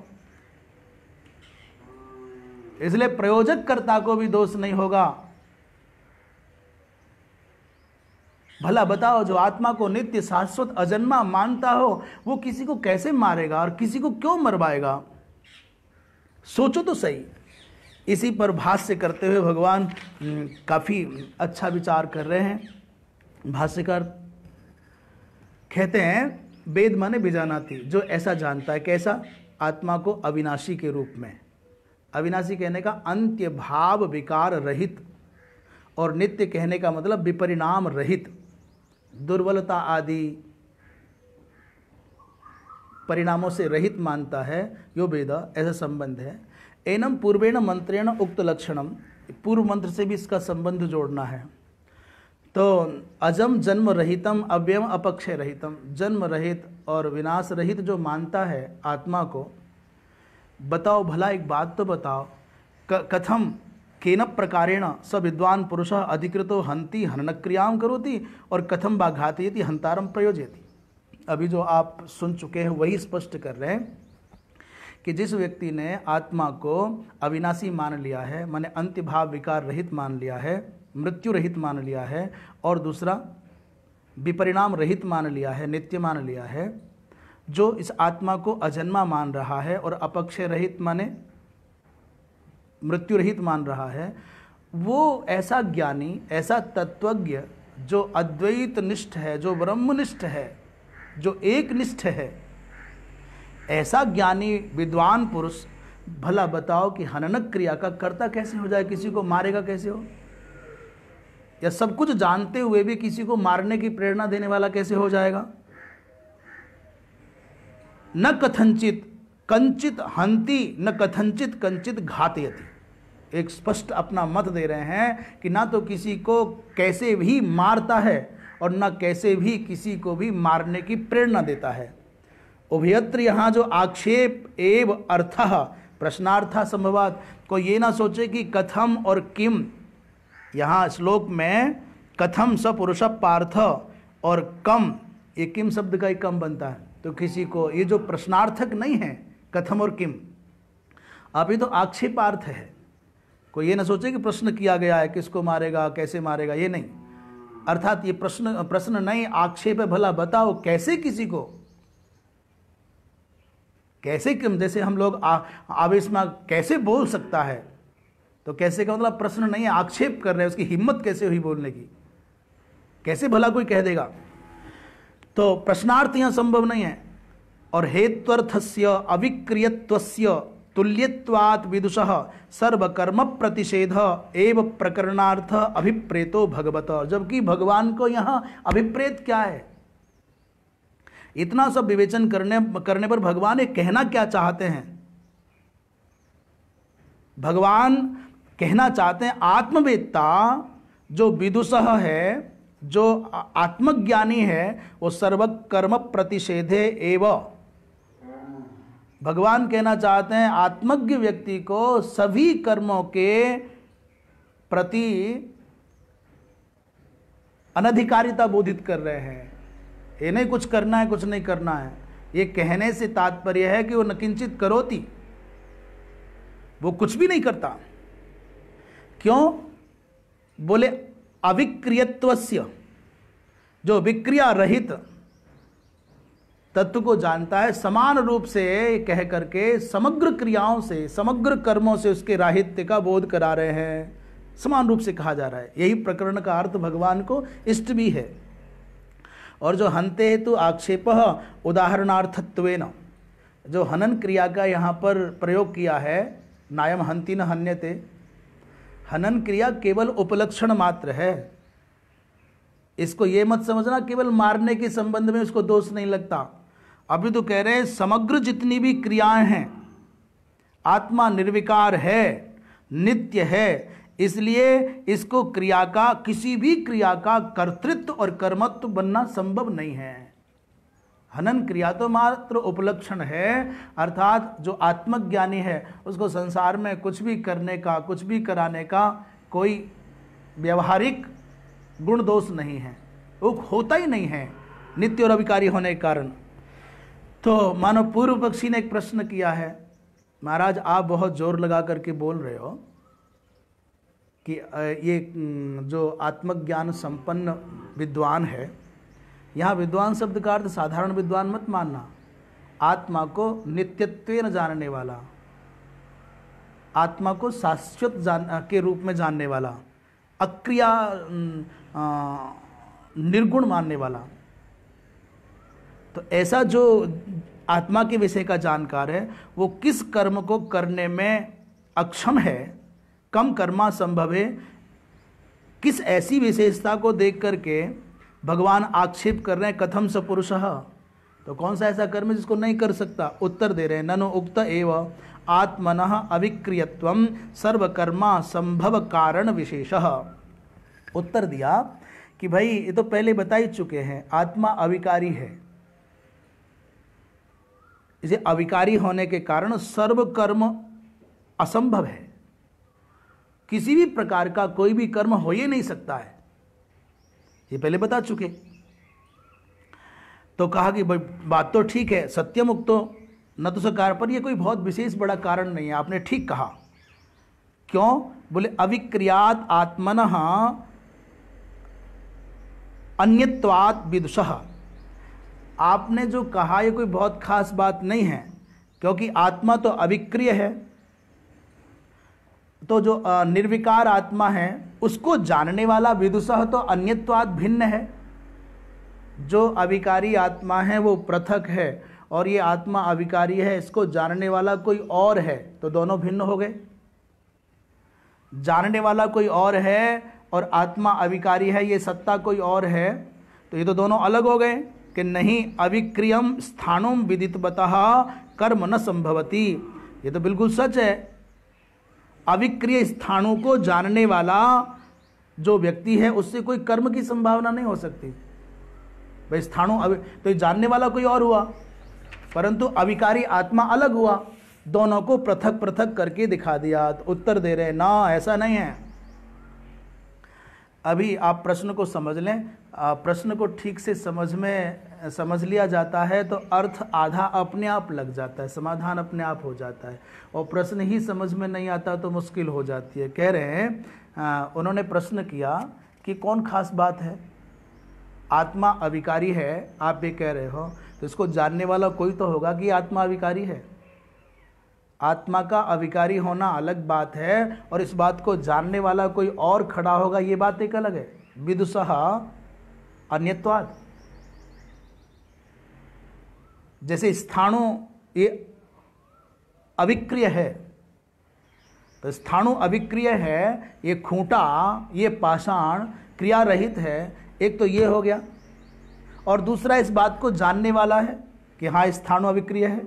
इसलिए प्रयोजक कर्ता को भी दोष नहीं होगा भला बताओ जो आत्मा को नित्य शाश्वत अजन्मा मानता हो वो किसी को कैसे मारेगा और किसी को क्यों मरवाएगा सोचो तो सही इसी पर भाष्य करते हुए भगवान हम्म, काफ़ी अच्छा विचार कर रहे हैं भाष्यकार कहते हैं वेद माने थी जो ऐसा जानता है कैसा आत्मा को अविनाशी के रूप में अविनाशी कहने का अंत्य भाव विकार रहित और नित्य कहने का मतलब विपरिणाम रहित दुर्बलता आदि परिणामों से रहित मानता है यो वेद ऐसा संबंध है एनम पूर्वेण मंत्रेण उक्त लक्षणम पूर्व मंत्र से भी इसका संबंध जोड़ना है तो अजम जन्म रहितम अव्यम अपक्षय रहितम जन्म रहित और विनाश रहित जो मानता है आत्मा को बताओ भला एक बात तो बताओ कथम केन प्रकारेण स विद्वान पुरुष अधिकृतो हंति क्रियाम करोती और कथम बाघातयति हंतारम प्रयोजयति अभी जो आप सुन चुके हैं वही स्पष्ट कर रहे हैं कि जिस व्यक्ति ने आत्मा को अविनाशी मान लिया है माने अंत्य भाव विकार रहित मान लिया है मृत्यु रहित मान लिया है और दूसरा विपरिणाम रहित मान लिया है नित्य मान लिया है जो इस आत्मा को अजन्मा मान रहा है और अपक्षय रहित माने मृत्यु रहित मान रहा है वो ऐसा ज्ञानी ऐसा तत्वज्ञ जो अद्वैत निष्ठ है जो ब्रह्मनिष्ठ है जो एक निष्ठ है ऐसा ज्ञानी विद्वान पुरुष भला बताओ कि हननक क्रिया का कर्ता कैसे हो जाए किसी को मारेगा कैसे हो या सब कुछ जानते हुए भी किसी को मारने की प्रेरणा देने वाला कैसे हो जाएगा न कथनचित कंचित हंति न कथनचित कंचित घातयति एक स्पष्ट अपना मत दे रहे हैं कि ना तो किसी को कैसे भी मारता है और ना कैसे भी किसी को भी मारने की प्रेरणा देता है उभयत्र यहाँ जो आक्षेप एव अर्थ प्रश्नार्था संभवात को ये ना सोचे कि कथम और किम यहाँ श्लोक में कथम स पुरुष पार्थ और कम ये किम शब्द का ही कम बनता है तो किसी को ये जो प्रश्नार्थक नहीं है कथम और किम अभी तो आक्षेपार्थ है कोई ये ना सोचे कि प्रश्न किया गया है किसको मारेगा कैसे मारेगा ये नहीं अर्थात ये प्रश्न प्रश्न नहीं आक्षेप है भला बताओ कैसे किसी को कैसे किम जैसे हम लोग आवेश में कैसे बोल सकता है तो कैसे का मतलब प्रश्न नहीं है आक्षेप कर रहे हैं उसकी हिम्मत कैसे हुई बोलने की कैसे भला कोई कह देगा तो प्रश्नार्थ यहां संभव नहीं है और हेत्वर्थस्य अविक्रियत्वस्य तुल्यवात विदुष सर्वकर्म प्रतिषेध एव प्रकरणार्थ अभिप्रेतो भगवत जबकि भगवान को यहां अभिप्रेत क्या है इतना सब विवेचन करने करने पर भगवान ये कहना क्या चाहते हैं भगवान कहना चाहते हैं आत्मवेदता जो विदुषह है जो आत्मज्ञानी है वो सर्वकर्म प्रतिषेधे एव भगवान कहना चाहते हैं आत्मज्ञ व्यक्ति को सभी कर्मों के प्रति अनधिकारिता बोधित कर रहे हैं ये नहीं कुछ करना है कुछ नहीं करना है ये कहने से तात्पर्य है कि वो नकिंचित करोती वो कुछ भी नहीं करता क्यों बोले अविक्रियत्व जो विक्रिया रहित तत्व को जानता है समान रूप से कह करके समग्र क्रियाओं से समग्र कर्मों से उसके राहित्य का बोध करा रहे हैं समान रूप से कहा जा रहा है यही प्रकरण का अर्थ भगवान को इष्ट भी है और जो हनते हेतु आक्षेप उदाहरणार्थत्व जो हनन क्रिया का यहाँ पर प्रयोग किया है नायम हंति न हन्यते हनन क्रिया केवल उपलक्षण मात्र है इसको ये मत समझना केवल मारने के संबंध में उसको दोष नहीं लगता अभी तो कह रहे हैं समग्र जितनी भी क्रियाएं हैं आत्मा निर्विकार है नित्य है इसलिए इसको क्रिया का किसी भी क्रिया का कर्तृत्व और कर्मत्व बनना संभव नहीं है हनन क्रिया तो मात्र उपलक्षण है अर्थात जो आत्मज्ञानी है उसको संसार में कुछ भी करने का कुछ भी कराने का कोई व्यवहारिक गुण दोष नहीं है वो होता ही नहीं है नित्य और अभिकारी होने के कारण तो मानो पूर्व पक्षी ने एक प्रश्न किया है महाराज आप बहुत जोर लगा करके बोल रहे हो कि ये जो आत्मज्ञान संपन्न विद्वान है यहाँ विद्वान शब्द का अर्थ साधारण विद्वान मत मानना आत्मा को नित्यत्व जानने वाला आत्मा को शाश्वत जान के रूप में जानने वाला अक्रिया निर्गुण मानने वाला तो ऐसा जो आत्मा के विषय का जानकार है वो किस कर्म को करने में अक्षम है कम कर्मा संभव है किस ऐसी विशेषता को देख करके भगवान आक्षेप कर रहे हैं कथम स पुरुष तो कौन सा ऐसा कर्म जिसको नहीं कर सकता उत्तर दे रहे हैं ननु उक्त एव आत्मन अविक्रियत्व सर्वकर्मा संभव कारण विशेष उत्तर दिया कि भाई ये तो पहले बता ही चुके हैं आत्मा अविकारी है इसे अविकारी होने के कारण सर्व कर्म असंभव है किसी भी प्रकार का कोई भी कर्म हो ही नहीं सकता है ये पहले बता चुके तो कहा कि बात तो ठीक है सत्यमुक्तो न तो सकार पर यह कोई बहुत विशेष बड़ा कारण नहीं है आपने ठीक कहा क्यों बोले अविक्रियात आत्मन अन्यत्वात विदुष आपने जो कहा ये कोई बहुत खास बात नहीं है क्योंकि आत्मा तो अविक्रिय है तो जो निर्विकार आत्मा है उसको जानने वाला विदुषह तो अन्यत्वाद भिन्न है जो अविकारी आत्मा है वो पृथक है और ये आत्मा अविकारी है इसको जानने वाला कोई और है तो दोनों भिन्न हो गए जानने वाला कोई और है और आत्मा अविकारी है ये सत्ता कोई और है तो ये तो दोनों अलग हो गए कि नहीं अविक्रियम स्थानों विदित बता कर्म न संभवती ये तो बिल्कुल सच है अविक्रिय स्थानों को जानने वाला जो व्यक्ति है उससे कोई कर्म की संभावना नहीं हो सकती भाई स्थानों तो जानने वाला कोई और हुआ परंतु अविकारी आत्मा अलग हुआ दोनों को पृथक पृथक करके दिखा दिया तो उत्तर दे रहे ना ऐसा नहीं है अभी आप प्रश्न को समझ लें प्रश्न को ठीक से समझ में समझ लिया जाता है तो अर्थ आधा अपने आप लग जाता है समाधान अपने आप हो जाता है और प्रश्न ही समझ में नहीं आता तो मुश्किल हो जाती है कह रहे हैं उन्होंने प्रश्न किया कि कौन खास बात है आत्मा अविकारी है आप ये कह रहे हो तो इसको जानने वाला कोई तो होगा कि आत्मा अविकारी है आत्मा का अविकारी होना अलग बात है और इस बात को जानने वाला कोई और खड़ा होगा ये बात एक अलग है विदुषः अन्यत्वाद जैसे स्थानों ये अविक्रिय है तो स्थाणु अविक्रिय है ये खूंटा ये पाषाण क्रिया रहित है एक तो ये हो गया और दूसरा इस बात को जानने वाला है कि हाँ स्थाणु अविक्रिय है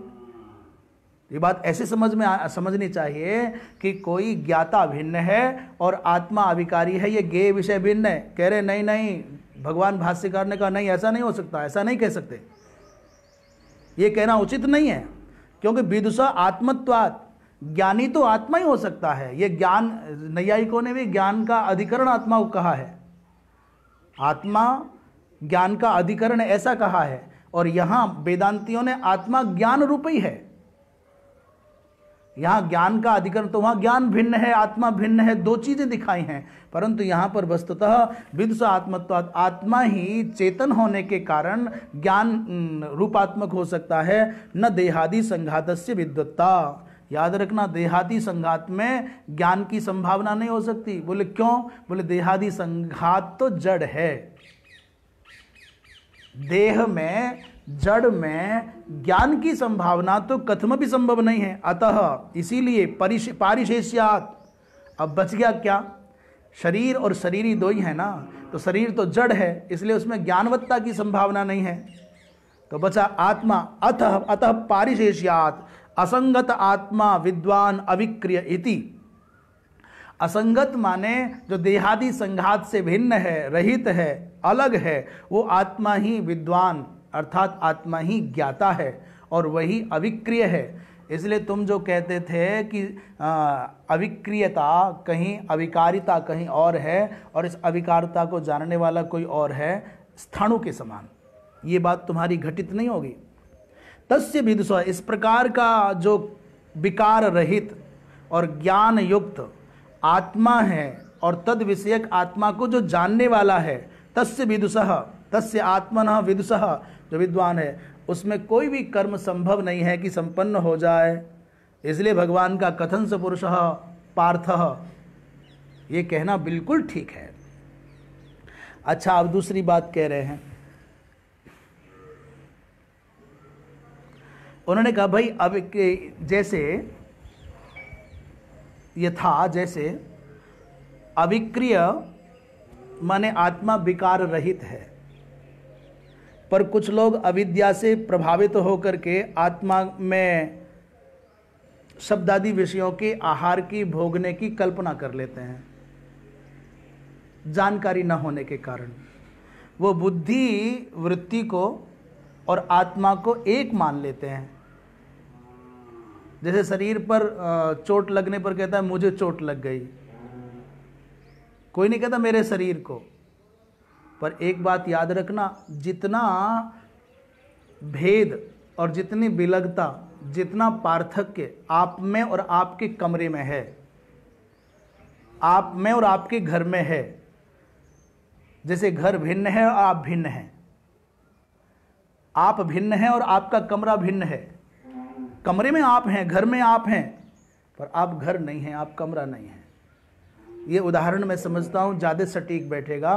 ये बात ऐसे समझ में आ, समझनी चाहिए कि कोई ज्ञाता भिन्न है और आत्मा अविकारी है ये गे विषय भिन्न है कह रहे नहीं नहीं भगवान भाष्यकार ने कहा नहीं ऐसा नहीं हो सकता ऐसा नहीं कह सकते ये कहना उचित नहीं है क्योंकि विदुषा आत्मत्वात ज्ञानी तो आत्मा ही हो सकता है ये ज्ञान नैयायिकों ने भी ज्ञान का अधिकरण आत्मा को कहा है आत्मा ज्ञान का अधिकरण ऐसा कहा है और यहाँ वेदांतियों ने आत्मा ज्ञान रूप ही है यहाँ ज्ञान का अधिकरण तो वहाँ ज्ञान भिन्न है आत्मा भिन्न है दो चीज़ें दिखाई हैं परंतु यहाँ पर वस्तुतः विदुष आत्मत्व आत्मा ही चेतन होने के कारण ज्ञान रूपात्मक हो सकता है न देहादि संघात से विद्वत्ता याद रखना देहादि संघात में ज्ञान की संभावना नहीं हो सकती बोले क्यों बोले देहादी संघात तो जड़ है देह में जड़ में ज्ञान की संभावना तो कथम भी संभव नहीं है अतः इसीलिए पारिशेष्यात अब बच गया क्या शरीर और शरीर ही दो ही है ना तो शरीर तो जड़ है इसलिए उसमें ज्ञानवत्ता की संभावना नहीं है तो बचा आत्मा अतः अतः पारिशेष्यात असंगत आत्मा विद्वान अविक्रिय इति असंगत माने जो देहादि संघात से भिन्न है रहित है अलग है वो आत्मा ही विद्वान अर्थात आत्मा ही ज्ञाता है और वही अविक्रिय है इसलिए तुम जो कहते थे कि अविक्रियता कहीं अविकारिता कहीं और है और इस अविकारिता को जानने वाला कोई और है स्थाणु के समान ये बात तुम्हारी घटित नहीं होगी तस्य विदुष इस प्रकार का जो विकार रहित और ज्ञान युक्त आत्मा है और तद विषयक आत्मा को जो जानने वाला है तस्य विदुष तस्य आत्मन विदुष जो विद्वान है उसमें कोई भी कर्म संभव नहीं है कि संपन्न हो जाए इसलिए भगवान का कथन से पुरुष पार्थ ये कहना बिल्कुल ठीक है अच्छा अब दूसरी बात कह रहे हैं उन्होंने कहा भाई अब जैसे यथा जैसे अभिक्रिय माने आत्मा विकार रहित है पर कुछ लोग अविद्या से प्रभावित होकर के आत्मा में शब्दादि विषयों के आहार की भोगने की कल्पना कर लेते हैं जानकारी न होने के कारण वो बुद्धि वृत्ति को और आत्मा को एक मान लेते हैं जैसे शरीर पर चोट लगने पर कहता है मुझे चोट लग गई कोई नहीं कहता मेरे शरीर को पर एक बात याद रखना जितना भेद और जितनी विलगता जितना पार्थक्य आप में और आपके कमरे में है आप में और आपके घर में है जैसे घर भिन्न है और आप भिन्न हैं आप भिन्न हैं और आपका कमरा भिन्न है कमरे में आप हैं घर में आप हैं पर आप घर नहीं हैं आप कमरा नहीं हैं ये उदाहरण मैं समझता हूँ ज़्यादा सटीक बैठेगा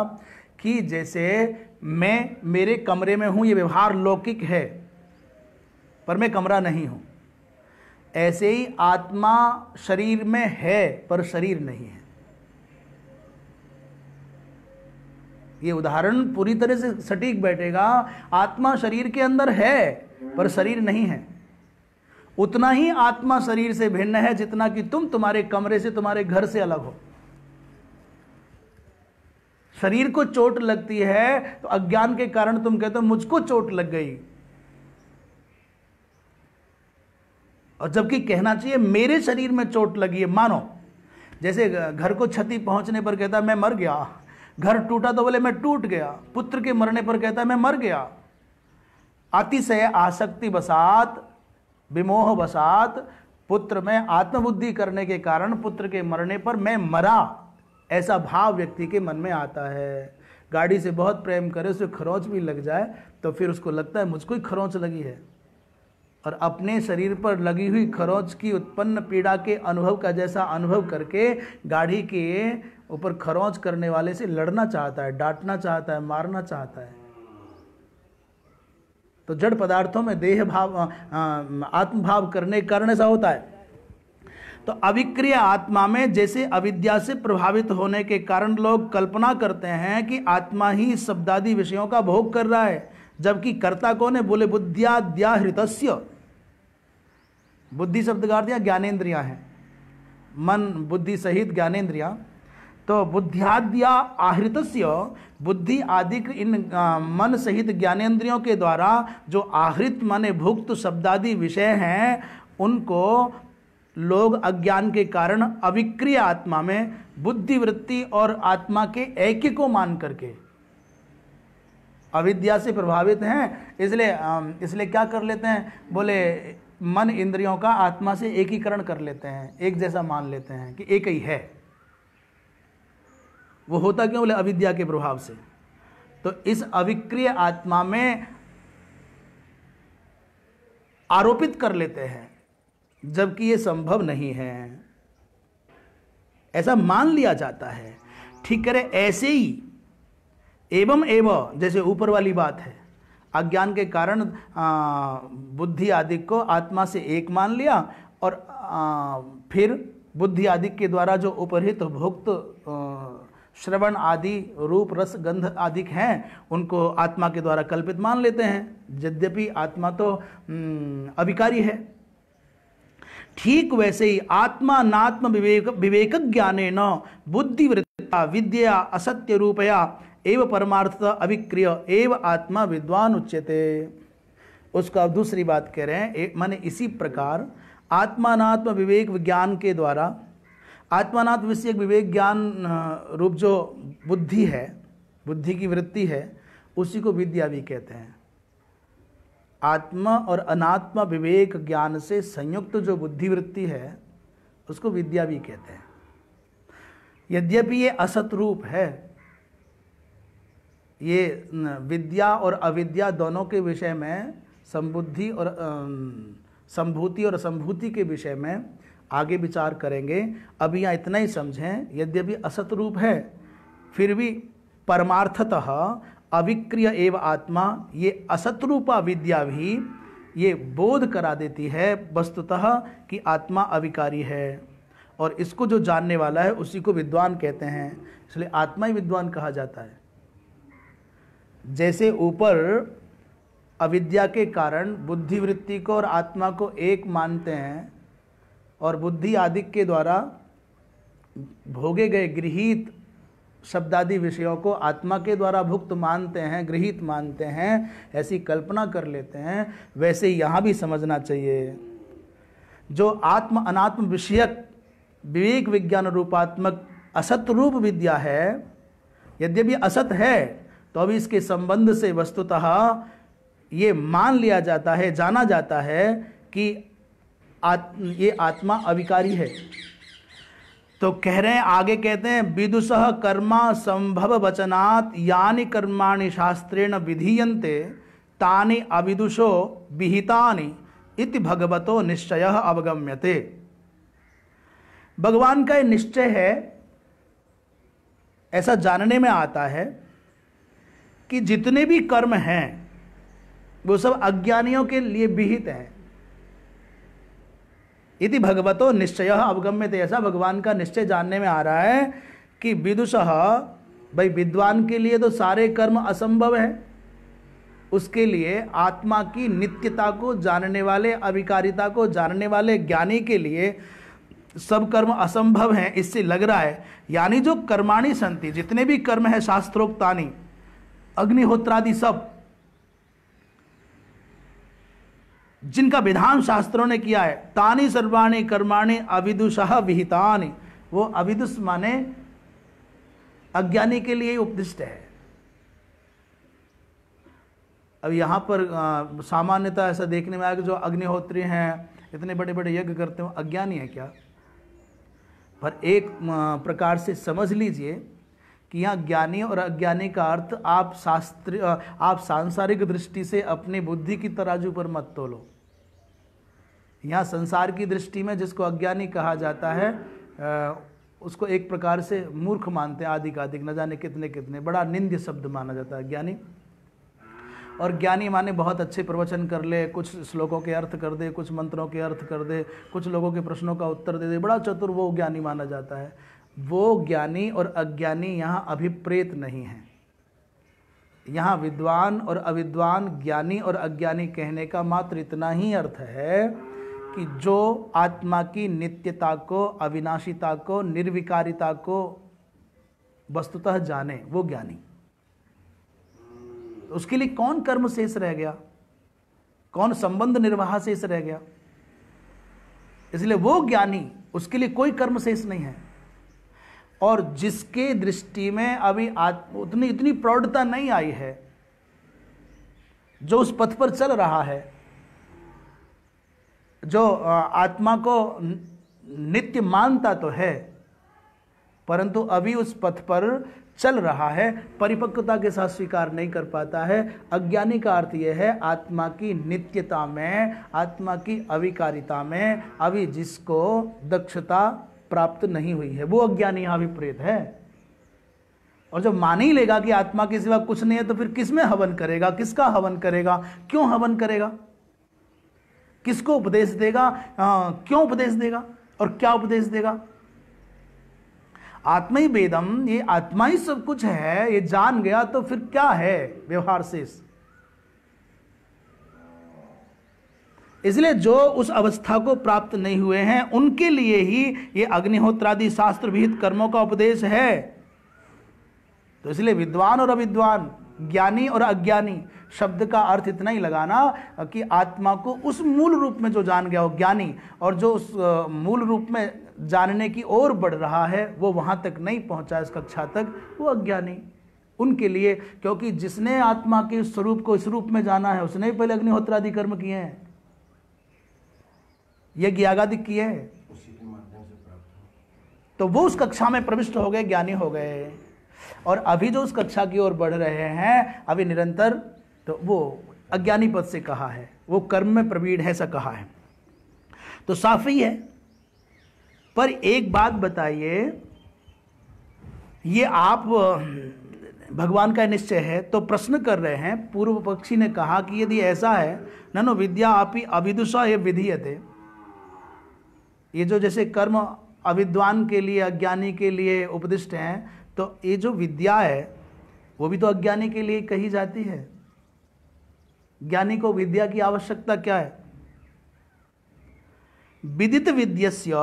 कि जैसे मैं मेरे कमरे में हूँ ये व्यवहार लौकिक है पर मैं कमरा नहीं हूँ ऐसे ही आत्मा शरीर में है पर शरीर नहीं है ये उदाहरण पूरी तरह से सटीक बैठेगा आत्मा शरीर के अंदर है पर शरीर नहीं है उतना ही आत्मा शरीर से भिन्न है जितना कि तुम तुम्हारे कमरे से तुम्हारे घर से अलग हो शरीर को चोट लगती है तो अज्ञान के कारण तुम कहते हो मुझको चोट लग गई और जबकि कहना चाहिए मेरे शरीर में चोट लगी है मानो जैसे घर को क्षति पहुंचने पर कहता मैं मर गया घर टूटा तो बोले मैं टूट गया पुत्र के मरने पर कहता मैं मर गया अतिशय आसक्ति बसात विमोह बसात पुत्र में आत्मबुद्धि करने के कारण पुत्र के मरने पर मैं मरा ऐसा भाव व्यक्ति के मन में आता है गाड़ी से बहुत प्रेम करे उसे खरोंच भी लग जाए तो फिर उसको लगता है मुझको ही खरोंच लगी है और अपने शरीर पर लगी हुई खरोंच की उत्पन्न पीड़ा के अनुभव का जैसा अनुभव करके गाड़ी के ऊपर खरोंच करने वाले से लड़ना चाहता है डांटना चाहता है मारना चाहता है तो जड़ पदार्थों में देह भाव आत्मभाव करने कारण ऐसा होता है तो अविक्रिय आत्मा में जैसे अविद्या से प्रभावित होने के कारण लोग कल्पना करते हैं कि आत्मा ही शब्दादि विषयों का भोग कर रहा है जबकि कर्ता कौन है बोले बुद्धियाद्या हृतस्य बुद्धि शब्द का अर्थ ज्ञानेन्द्रिया है मन बुद्धि सहित ज्ञानेन्द्रिया तो बुद्धियाद्या आहृतस्य बुद्धि आदि इन आ, मन सहित ज्ञानेन्द्रियों के द्वारा जो आहृत मन भुक्त शब्दादि विषय हैं उनको लोग अज्ञान के कारण अविक्रिय आत्मा में बुद्धि वृत्ति और आत्मा के एक को मान करके अविद्या से प्रभावित हैं इसलिए इसलिए क्या कर लेते हैं बोले मन इंद्रियों का आत्मा से एकीकरण कर लेते हैं एक जैसा मान लेते हैं कि एक ही है वो होता क्यों बोले अविद्या के प्रभाव से तो इस अविक्रिय आत्मा में आरोपित कर लेते हैं जबकि ये संभव नहीं है ऐसा मान लिया जाता है ठीक करे ऐसे ही एवं एवं जैसे ऊपर वाली बात है अज्ञान के कारण बुद्धि आदि को आत्मा से एक मान लिया और आ, फिर बुद्धि आदि के द्वारा जो उपहित भुक्त श्रवण आदि रूप रस गंध आदि हैं उनको आत्मा के द्वारा कल्पित मान लेते हैं यद्यपि आत्मा तो अभिकारी है ठीक वैसे ही आत्मानात्म विवेक विवेक ज्ञाने न बुद्धिवृत्ता विद्या असत्य रूपया एव परमार्थ अभिक्रिय एव आत्मा विद्वान उच्यते उसका दूसरी बात कह रहे हैं माने इसी प्रकार आत्मानात्म विवेक ज्ञान के द्वारा आत्मानात्म विषय विवेक ज्ञान रूप जो बुद्धि है बुद्धि की वृत्ति है उसी को विद्या भी कहते हैं आत्मा और अनात्मा विवेक ज्ञान से संयुक्त जो बुद्धिवृत्ति है उसको विद्या भी कहते हैं यद्यपि ये असत रूप है ये विद्या और अविद्या दोनों के विषय में संबुद्धि और संभूति और असंभूति के विषय में आगे विचार करेंगे अभी यहाँ इतना ही समझें यद्यपि असत रूप है फिर भी परमार्थतः अविक्रिय एव आत्मा ये असतरूपा विद्या भी ये बोध करा देती है वस्तुतः कि आत्मा अविकारी है और इसको जो जानने वाला है उसी को विद्वान कहते हैं इसलिए आत्मा ही विद्वान कहा जाता है जैसे ऊपर अविद्या के कारण बुद्धि वृत्ति को और आत्मा को एक मानते हैं और बुद्धि आदि के द्वारा भोगे गए गृहित शब्दादि विषयों को आत्मा के द्वारा भुक्त मानते हैं गृहित मानते हैं ऐसी कल्पना कर लेते हैं वैसे यहाँ भी समझना चाहिए जो आत्म अनात्म विषयक विवेक विज्ञान रूपात्मक असत रूप विद्या है यद्यपि असत है तो अभी इसके संबंध से वस्तुतः ये मान लिया जाता है जाना जाता है कि आत्म ये आत्मा अविकारी है तो कह रहे हैं आगे कहते हैं विदुषह कर्मा संभव वचनात् कर्मा कर्माणि शास्त्रेण विधीयन्ते तानि अविदुषो विहितानि इति भगवतो निश्चय अवगम्यते भगवान का निश्चय है ऐसा जानने में आता है कि जितने भी कर्म हैं वो सब अज्ञानियों के लिए विहित हैं इति भगवतो निश्चय अवगम्य थे ऐसा भगवान का निश्चय जानने में आ रहा है कि विदुष भाई विद्वान के लिए तो सारे कर्म असंभव है उसके लिए आत्मा की नित्यता को जानने वाले अविकारिता को जानने वाले ज्ञानी के लिए सब कर्म असंभव हैं इससे लग रहा है यानी जो कर्माणी संति जितने भी कर्म हैं शास्त्रोक्तानी अग्निहोत्रादि सब जिनका विधान शास्त्रों ने किया है तानी सर्वाणी कर्माणी अविदुषह विहितानी वो अविदुष माने अज्ञानी के लिए उपदिष्ट है अब यहां पर सामान्यतः ऐसा देखने में आया कि जो अग्निहोत्री हैं इतने बड़े बड़े यज्ञ करते हो अज्ञानी है क्या पर एक प्रकार से समझ लीजिए कि यहाँ ज्ञानी और अज्ञानी का अर्थ आप शास्त्र आप सांसारिक दृष्टि से अपनी बुद्धि की तराजू पर मत तोलो यहाँ संसार की दृष्टि में जिसको अज्ञानी कहा जाता है उसको एक प्रकार से मूर्ख मानते हैं आदि का न जाने कितने कितने बड़ा निंद्य शब्द माना जाता है ज्ञानी और ज्ञानी माने बहुत अच्छे प्रवचन कर ले कुछ श्लोकों के अर्थ कर दे कुछ मंत्रों के अर्थ कर दे कुछ लोगों के प्रश्नों का उत्तर दे दे बड़ा चतुर वो ज्ञानी माना जाता है वो ज्ञानी और अज्ञानी यहाँ अभिप्रेत नहीं है यहाँ विद्वान और अविद्वान ज्ञानी और अज्ञानी कहने का मात्र इतना ही अर्थ है कि जो आत्मा की नित्यता को अविनाशिता को निर्विकारिता को वस्तुतः जाने वो ज्ञानी तो उसके लिए कौन कर्म शेष रह गया कौन संबंध निर्वाह शेष रह गया इसलिए वो ज्ञानी उसके लिए कोई कर्म शेष नहीं है और जिसके दृष्टि में अभी उतनी इतनी प्रौढ़ता नहीं आई है जो उस पथ पर चल रहा है जो आत्मा को नित्य मानता तो है परंतु अभी उस पथ पर चल रहा है परिपक्वता के साथ स्वीकार नहीं कर पाता है अज्ञानी का अर्थ यह है आत्मा की नित्यता में आत्मा की अविकारिता में अभी जिसको दक्षता प्राप्त नहीं हुई है वो अज्ञान यहां प्रेत है और जब मान ही लेगा कि आत्मा के सिवा कुछ नहीं है तो फिर किसमें हवन करेगा किसका हवन करेगा क्यों हवन करेगा किसको उपदेश देगा आ, क्यों उपदेश देगा और क्या उपदेश देगा आत्मा ही वेदम ये आत्मा ही सब कुछ है ये जान गया तो फिर क्या है व्यवहार से इसलिए जो उस अवस्था को प्राप्त नहीं हुए हैं उनके लिए ही ये अग्निहोत्रादि शास्त्र विहित कर्मों का उपदेश है तो इसलिए विद्वान और अविद्वान ज्ञानी और अज्ञानी शब्द का अर्थ इतना ही लगाना कि आत्मा को उस मूल रूप में जो जान गया हो ज्ञानी और जो उस मूल रूप में जानने की ओर बढ़ रहा है वो वहाँ तक नहीं पहुँचा इस कक्षा तक वो अज्ञानी उनके लिए क्योंकि जिसने आत्मा के स्वरूप को इस रूप में जाना है उसने ही पहले अग्निहोत्रादि कर्म किए हैं यज्ञ ज्ञागादि किए तो वो उस कक्षा में प्रविष्ट हो गए ज्ञानी हो गए और अभी जो उस कक्षा की ओर बढ़ रहे हैं अभी निरंतर तो वो अज्ञानी पद से कहा है वो कर्म में प्रवीण है ऐसा कहा है तो साफ ही है पर एक बात बताइए ये आप भगवान का निश्चय है तो प्रश्न कर रहे हैं पूर्व पक्षी ने कहा कि यदि ऐसा है ननो विद्या आपी अभिदुषा ये है ये जो जैसे कर्म अविद्वान के लिए अज्ञानी के लिए उपदिष्ट हैं तो ये जो विद्या है वो भी तो अज्ञानी के लिए कही जाती है ज्ञानी को विद्या की आवश्यकता क्या है विदित विद्यस्य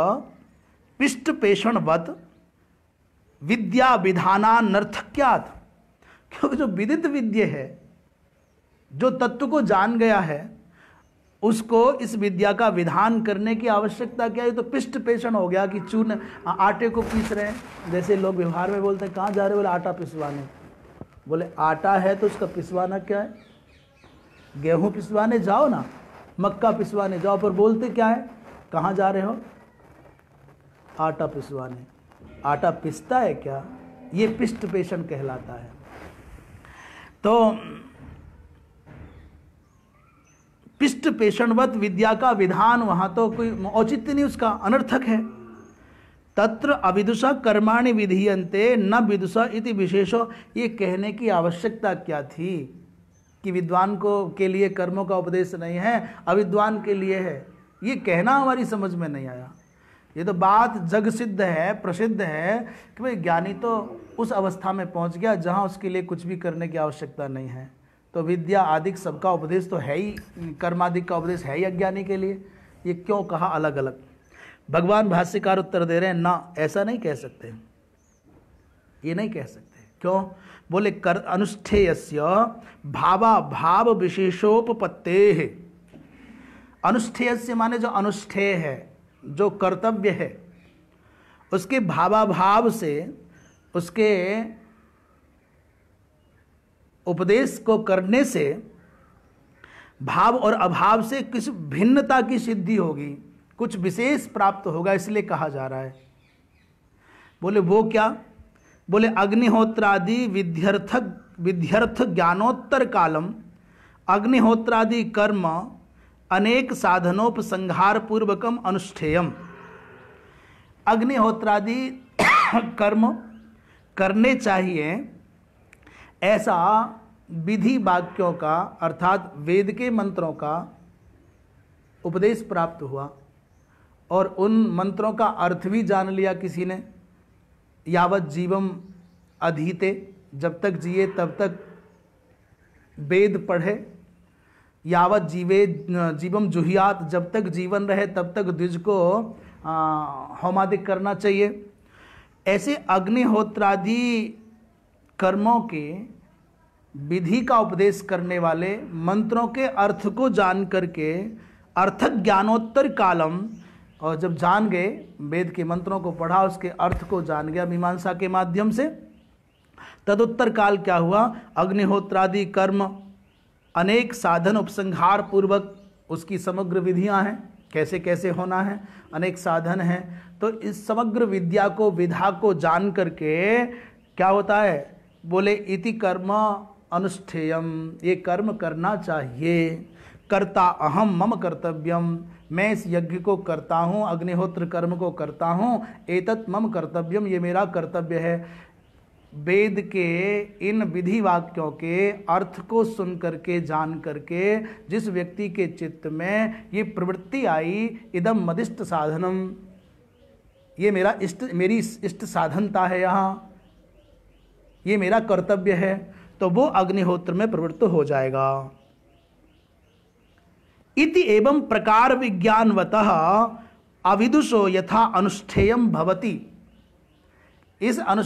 पिष्ट पेषणवत विद्या नर्थक्यात क्योंकि जो विदित विद्य है जो तत्व को जान गया है उसको इस विद्या का विधान करने की आवश्यकता क्या है तो पिष्ट पेशण हो गया कि चून आटे को पीस रहे हैं जैसे लोग व्यवहार में बोलते हैं कहाँ जा रहे हो बोले आटा पिसवाने बोले आटा है तो उसका पिसवाना क्या है गेहूँ पिसवाने जाओ ना मक्का पिसवाने जाओ पर बोलते क्या है कहाँ जा रहे हो आटा पिसवाने आटा पिसता है क्या ये पिष्ट पेशण कहलाता है तो पिष्ट पेशणवत विद्या का विधान वहाँ तो कोई औचित्य नहीं उसका अनर्थक है तत्र अविदुषा कर्माणि विधीयते न विदुषा इति विशेषो ये कहने की आवश्यकता क्या थी कि विद्वान को के लिए कर्मों का उपदेश नहीं है अविद्वान के लिए है ये कहना हमारी समझ में नहीं आया ये तो बात जग सिद्ध है प्रसिद्ध है कि भाई ज्ञानी तो उस अवस्था में पहुंच गया जहां उसके लिए कुछ भी करने की आवश्यकता नहीं है तो विद्या आदिक सबका उपदेश तो है ही कर्मादिक का उपदेश है ही अज्ञानी के लिए ये क्यों कहा अलग अलग भगवान भाष्यकार उत्तर दे रहे हैं ना ऐसा नहीं कह सकते ये नहीं कह सकते क्यों बोले कर अनुष्ठेय भावा भाव विशेषोपत्ते से माने जो अनुष्ठेय है जो कर्तव्य है उसके भावाभाव से उसके उपदेश को करने से भाव और अभाव से किस भिन्नता की सिद्धि होगी कुछ विशेष प्राप्त होगा इसलिए कहा जा रहा है बोले वो क्या बोले अग्निहोत्रादि विध्यर्थ विध्यर्थ ज्ञानोत्तर कालम अग्निहोत्रादि कर्म अनेक साधनोपसंहार पूर्वकम अनुष्ठेयम अग्निहोत्रादि कर्म करने चाहिए ऐसा विधि वाक्यों का अर्थात वेद के मंत्रों का उपदेश प्राप्त हुआ और उन मंत्रों का अर्थ भी जान लिया किसी ने यावत जीवम अधीते जब तक जिए तब तक वेद पढ़े यावत जीवे जीवम जुहियात जब तक जीवन रहे तब तक द्विज को होमादिक करना चाहिए ऐसे अग्निहोत्रादि कर्मों के विधि का उपदेश करने वाले मंत्रों के अर्थ को जान करके अर्थक ज्ञानोत्तर कालम और जब जान गए वेद के मंत्रों को पढ़ा उसके अर्थ को जान गया मीमांसा के माध्यम से तदुत्तर काल क्या हुआ अग्निहोत्रादि कर्म अनेक साधन उपसंहार पूर्वक उसकी समग्र विधियां हैं कैसे कैसे होना है अनेक साधन हैं तो इस समग्र विद्या को विधा को जान करके क्या होता है बोले इति कर्म अनुष्ठेयम ये कर्म करना चाहिए कर्ता अहम मम कर्तव्यम मैं इस यज्ञ को करता हूँ अग्निहोत्र कर्म को करता हूँ एतत् मम कर्तव्यम ये मेरा कर्तव्य है वेद के इन विधि वाक्यों के अर्थ को सुन करके जान करके जिस व्यक्ति के चित्त में ये प्रवृत्ति आई इदम मदिष्ट साधनम ये मेरा इष्ट मेरी इष्ट साधनता है यहाँ ये मेरा कर्तव्य है तो वो अग्निहोत्र में प्रवृत्त हो जाएगा इति एवं प्रकार विज्ञानवत अविदुषो यथा अनुष्ठेयम भवति इस अनु